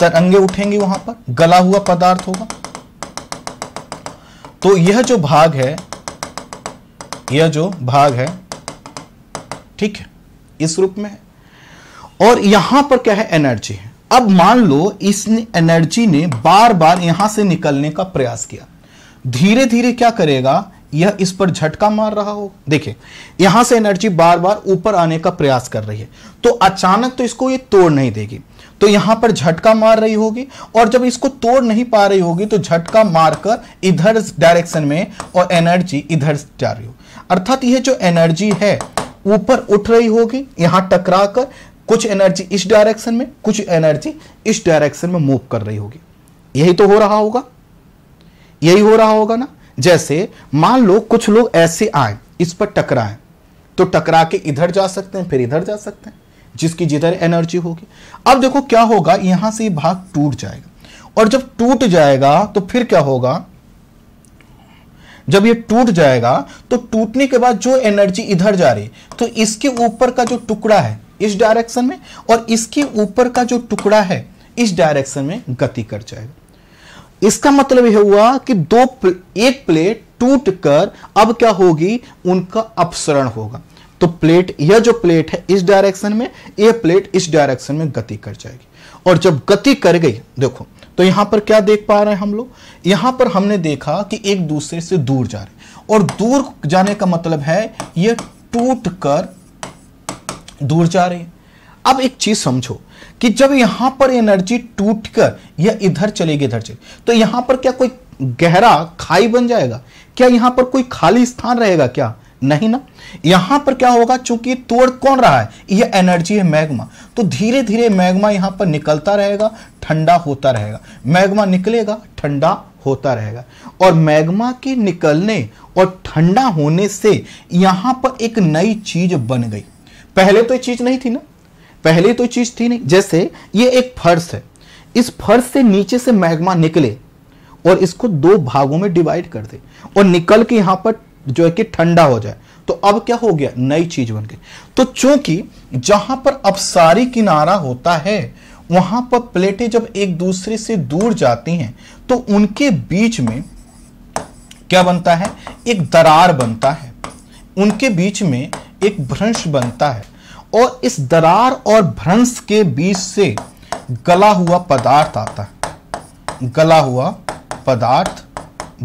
तरंगे उठेंगे वहां पर गला हुआ पदार्थ होगा तो यह जो भाग है यह जो भाग है ठीक है इस रूप में है और यहां पर क्या है एनर्जी है अब मान लो इस एनर्जी ने बार बार यहां से निकलने का प्रयास किया धीरे धीरे क्या करेगा यह इस पर झटका मार रहा हो देखिए यहां से एनर्जी बार बार ऊपर आने का प्रयास कर रही है तो अचानक तो इसको ये तोड़ नहीं देगी तो यहां पर झटका मार रही होगी और जब इसको तोड़ नहीं पा रही होगी तो झटका मारकर इधर डायरेक्शन में और एनर्जी इधर जा रही होगी अर्थात यह जो एनर्जी है ऊपर उठ रही होगी यहां टकरा कर कुछ एनर्जी इस डायरेक्शन में कुछ एनर्जी इस डायरेक्शन में मूव कर रही होगी यही तो हो रहा होगा यही हो रहा होगा ना जैसे मान लो कुछ लोग ऐसे आए इस पर टकराए तो टकरा के इधर जा सकते हैं फिर इधर जा सकते हैं जिसकी जिधर एनर्जी होगी अब देखो क्या होगा यहां से भाग टूट जाएगा और जब टूट जाएगा तो फिर क्या होगा जब ये टूट जाएगा तो टूटने के बाद जो एनर्जी इधर जा रही तो इसके ऊपर का जो टुकड़ा है इस डायरेक्शन में और इसके ऊपर का जो टुकड़ा है इस डायरेक्शन में गति कर जाएगा इसका मतलब यह हुआ कि दो प्ले, एक प्लेट टूट कर अब क्या होगी उनका अपसरण होगा तो प्लेट यह जो प्लेट है इस डायरेक्शन में यह प्लेट इस डायरेक्शन में गति कर जाएगी और जब गति कर गई देखो तो यहां पर क्या देख पा रहे हैं हम लोग यहां पर हमने देखा कि एक दूसरे से दूर जा रहे और दूर जाने का मतलब है ये टूट कर दूर जा रहे अब एक चीज समझो कि जब यहां पर एनर्जी टूटकर यह इधर चलेगी इधर चलेगी तो यहां पर क्या कोई गहरा खाई बन जाएगा क्या यहां पर कोई खाली स्थान रहेगा क्या नहीं ना यहां पर क्या होगा चूंकि तोड़ कौन रहा है यह एनर्जी है मैग्मा तो धीरे धीरे मैग्मा यहां पर निकलता रहेगा ठंडा होता रहेगा मैग्मा निकलेगा ठंडा होता रहेगा और मैग्मा के निकलने और ठंडा होने से यहां पर एक नई चीज बन गई पहले तो चीज नहीं थी ना पहले तो चीज थी नहीं जैसे ये एक फर्श है इस फर्श से नीचे से मैग्मा निकले और इसको दो भागों में डिवाइड कर दे और निकल के यहां पर जो है कि ठंडा हो जाए तो अब क्या हो गया नई चीज बन गई तो चूंकि जहां पर अपसारी किनारा होता है वहां पर प्लेटें जब एक दूसरे से दूर जाती हैं तो उनके बीच में क्या बनता है एक दरार बनता है उनके बीच में एक भ्रंश बनता है और इस दरार और भ्रंश के बीच से गला हुआ पदार्थ आता है गला हुआ पदार्थ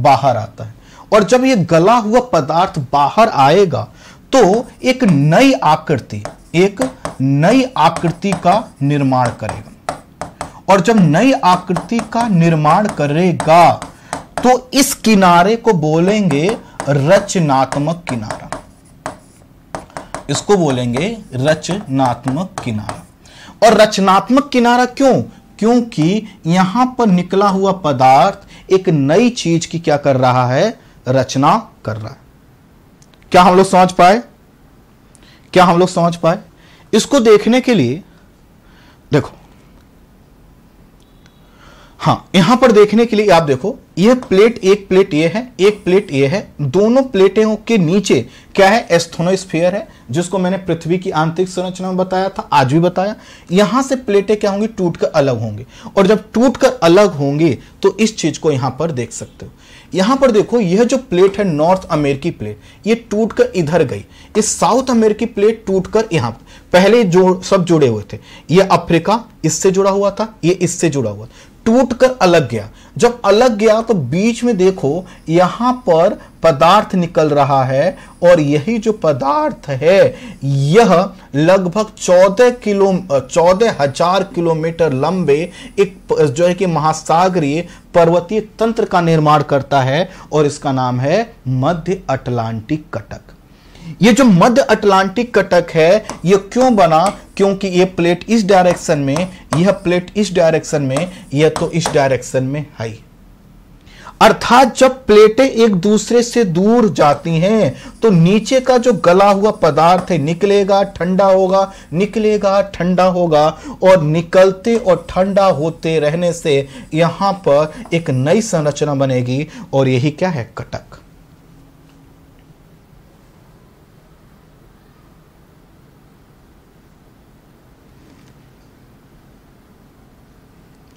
बाहर आता है और जब ये गला हुआ पदार्थ बाहर आएगा तो एक नई आकृति एक नई आकृति का निर्माण करेगा और जब नई आकृति का निर्माण करेगा तो इस किनारे को बोलेंगे रचनात्मक किनारा इसको बोलेंगे रचनात्मक किनारा और रचनात्मक किनारा क्यों क्योंकि यहां पर निकला हुआ पदार्थ एक नई चीज की क्या कर रहा है रचना कर रहा है क्या हम लोग समझ पाए क्या हम लोग समझ पाए इसको देखने के लिए देखो हाँ यहां पर देखने के लिए आप देखो यह प्लेट एक प्लेट ये है एक प्लेट ये है दोनों प्लेटों के नीचे क्या है एस्थोनोस्फीयर है जिसको मैंने पृथ्वी की आंतरिक संरचना में बताया था आज भी बताया यहां से प्लेटें क्या होंगी टूटकर अलग होंगे और जब टूटकर अलग होंगे तो इस चीज को यहां पर देख सकते हो यहां पर देखो यह जो प्लेट है नॉर्थ अमेरिकी प्लेट ये टूटकर इधर गई ये साउथ अमेरिकी प्लेट टूटकर यहां पहले जो सब जुड़े हुए थे ये अफ्रीका इससे जुड़ा हुआ था ये इससे जुड़ा हुआ टूट कर अलग गया जब अलग गया तो बीच में देखो यहां पर पदार्थ निकल रहा है और यही जो पदार्थ है यह लगभग चौदह किलो चौदह हजार किलोमीटर लंबे एक जो है कि महासागरीय पर्वतीय तंत्र का निर्माण करता है और इसका नाम है मध्य अटलांटिक कटक ये जो मध्य अटलांटिक कटक है ये क्यों बना क्योंकि ये प्लेट इस डायरेक्शन में यह प्लेट इस डायरेक्शन में यह तो इस डायरेक्शन में है अर्थात जब प्लेटें एक दूसरे से दूर जाती हैं तो नीचे का जो गला हुआ पदार्थ है निकलेगा ठंडा होगा निकलेगा ठंडा होगा और निकलते और ठंडा होते रहने से यहां पर एक नई संरचना बनेगी और यही क्या है कटक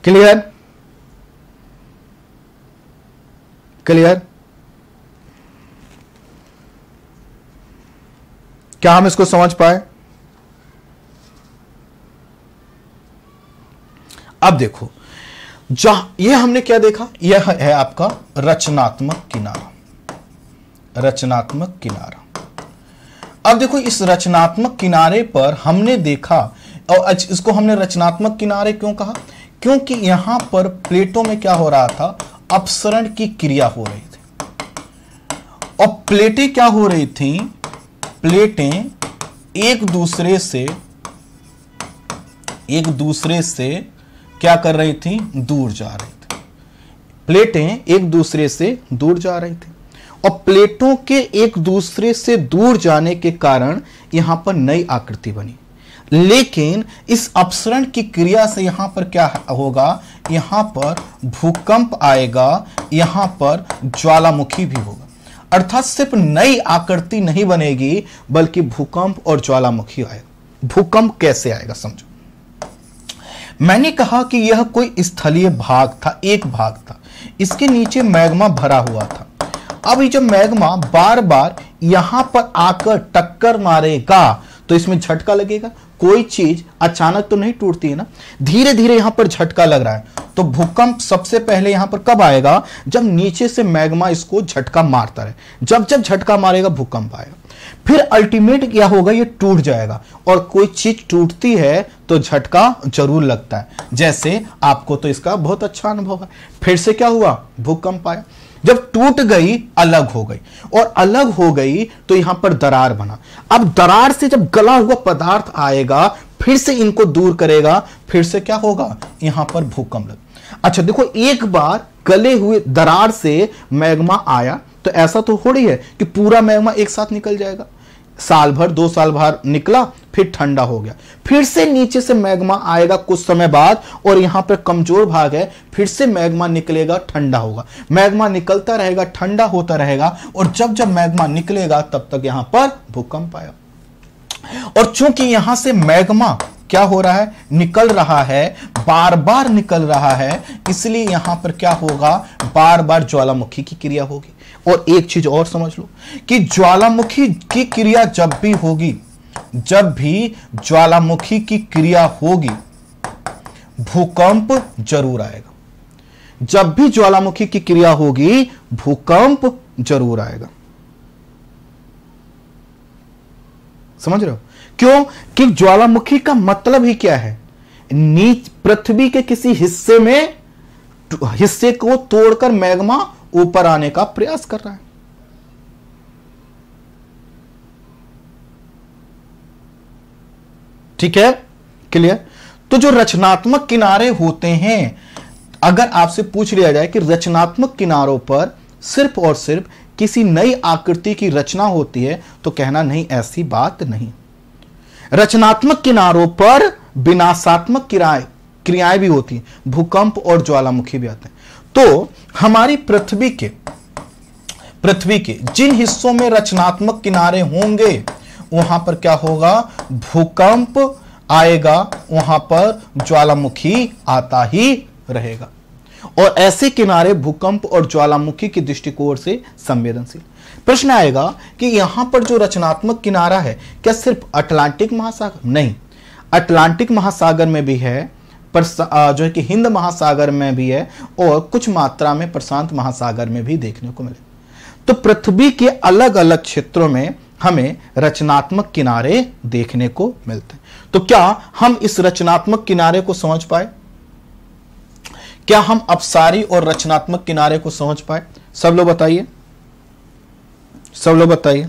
क्लियर क्लियर क्या हम इसको समझ पाए अब देखो जहां ये हमने क्या देखा यह है आपका रचनात्मक किनारा रचनात्मक किनारा अब देखो इस रचनात्मक किनारे पर हमने देखा और इसको हमने रचनात्मक किनारे क्यों कहा क्योंकि यहां पर प्लेटों में क्या हो रहा था अपसरण की क्रिया हो रही थी और प्लेटें क्या हो रही थी प्लेटें एक दूसरे से एक दूसरे से क्या कर रही थी दूर जा रही थी प्लेटें एक दूसरे से दूर जा रही थी और प्लेटों के एक दूसरे से दूर जाने के कारण यहां पर नई आकृति बनी लेकिन इस अपसरण की क्रिया से यहाँ पर क्या होगा यहाँ पर भूकंप आएगा यहाँ पर ज्वालामुखी भी होगा अर्थात सिर्फ नई आकृति नहीं बनेगी बल्कि भूकंप और ज्वालामुखी आएगा भूकंप कैसे आएगा समझो मैंने कहा कि यह कोई स्थलीय भाग था एक भाग था इसके नीचे मैग्मा भरा हुआ था अब जब मैग्मा बार बार यहां पर आकर टक्कर मारेगा तो इसमें झटका लगेगा कोई चीज अचानक तो नहीं टूटती है ना धीरे धीरे यहां पर झटका लग रहा है तो भूकंप सबसे पहले यहां पर कब आएगा जब नीचे से मैग्मा इसको झटका मारता रहे जब जब झटका मारेगा भूकंप आएगा फिर अल्टीमेट क्या होगा ये टूट जाएगा और कोई चीज टूटती है तो झटका जरूर लगता है जैसे आपको तो इसका बहुत अच्छा अनुभव है फिर से क्या हुआ भूकंप आया जब टूट गई अलग हो गई और अलग हो गई तो यहां पर दरार बना अब दरार से जब गला हुआ पदार्थ आएगा फिर से इनको दूर करेगा फिर से क्या होगा यहां पर भूकंप लग अच्छा देखो एक बार गले हुए दरार से मैग्मा आया तो ऐसा तो हो रही है कि पूरा मैग्मा एक साथ निकल जाएगा साल भर दो साल भर निकला फिर ठंडा हो गया फिर से नीचे से मैग्मा आएगा कुछ समय बाद और यहां पर कमजोर भाग है फिर से मैग्मा निकलेगा ठंडा होगा मैग्मा निकलता रहेगा ठंडा होता रहेगा और जब जब मैग्मा निकलेगा तब तक यहां पर भूकंप आया और चूंकि यहां से मैग्मा क्या हो रहा है निकल रहा है बार बार निकल रहा है इसलिए यहां पर क्या होगा बार बार ज्वालामुखी की क्रिया होगी और एक चीज और समझ लो कि ज्वालामुखी की क्रिया जब भी होगी जब भी ज्वालामुखी की क्रिया होगी भूकंप जरूर आएगा जब भी ज्वालामुखी की क्रिया होगी भूकंप जरूर आएगा समझ रहे हो क्यों कि ज्वालामुखी का मतलब ही क्या है नीच पृथ्वी के किसी हिस्से में हिस्से को तोड़कर मैग्मा ऊपर आने का प्रयास कर रहा है ठीक है क्लियर तो जो रचनात्मक किनारे होते हैं अगर आपसे पूछ लिया जाए कि रचनात्मक किनारों पर सिर्फ और सिर्फ किसी नई आकृति की रचना होती है तो कहना नहीं ऐसी बात नहीं रचनात्मक किनारों पर विनाशात्मक क्रियाएं भी होती हैं भूकंप और ज्वालामुखी भी आते हैं तो हमारी पृथ्वी के पृथ्वी के जिन हिस्सों में रचनात्मक किनारे होंगे वहां पर क्या होगा भूकंप आएगा वहां पर ज्वालामुखी आता ही रहेगा और ऐसे किनारे भूकंप और ज्वालामुखी के दृष्टिकोण से संवेदनशील प्रश्न आएगा कि यहां पर जो रचनात्मक किनारा है क्या सिर्फ अटलांटिक महासागर नहीं अटलांटिक महासागर में भी है जो है कि हिंद महासागर में भी है और कुछ मात्रा में प्रशांत महासागर में भी देखने को मिले तो पृथ्वी के अलग अलग क्षेत्रों में हमें रचनात्मक किनारे देखने को मिलते हैं तो क्या हम इस रचनात्मक किनारे को समझ पाए क्या हम अपसारी और रचनात्मक किनारे को समझ पाए सब लोग बताइए सब लोग बताइए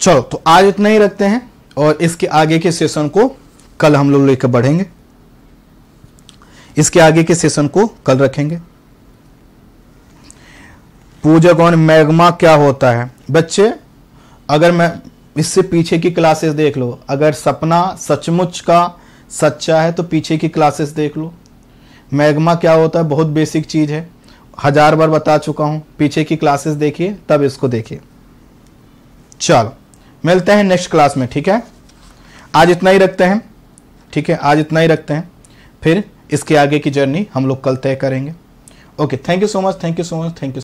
चलो तो आज इतना ही रखते हैं और इसके आगे के सेशन को कल हम लोग लेकर बढ़ेंगे इसके आगे के सेशन को कल रखेंगे पूजा कौन मैग्मा क्या होता है बच्चे अगर मैं इससे पीछे की क्लासेस देख लो अगर सपना सचमुच का सच्चा है तो पीछे की क्लासेस देख लो मैग्मा क्या होता है बहुत बेसिक चीज़ है हजार बार बता चुका हूं पीछे की क्लासेस देखिए तब इसको देखिए चलो मिलते हैं नेक्स्ट क्लास में ठीक है आज इतना ही रखते हैं ठीक है आज इतना ही रखते हैं फिर इसके आगे की जर्नी हम लोग कल तय करेंगे okay thank you so much thank you so much thank you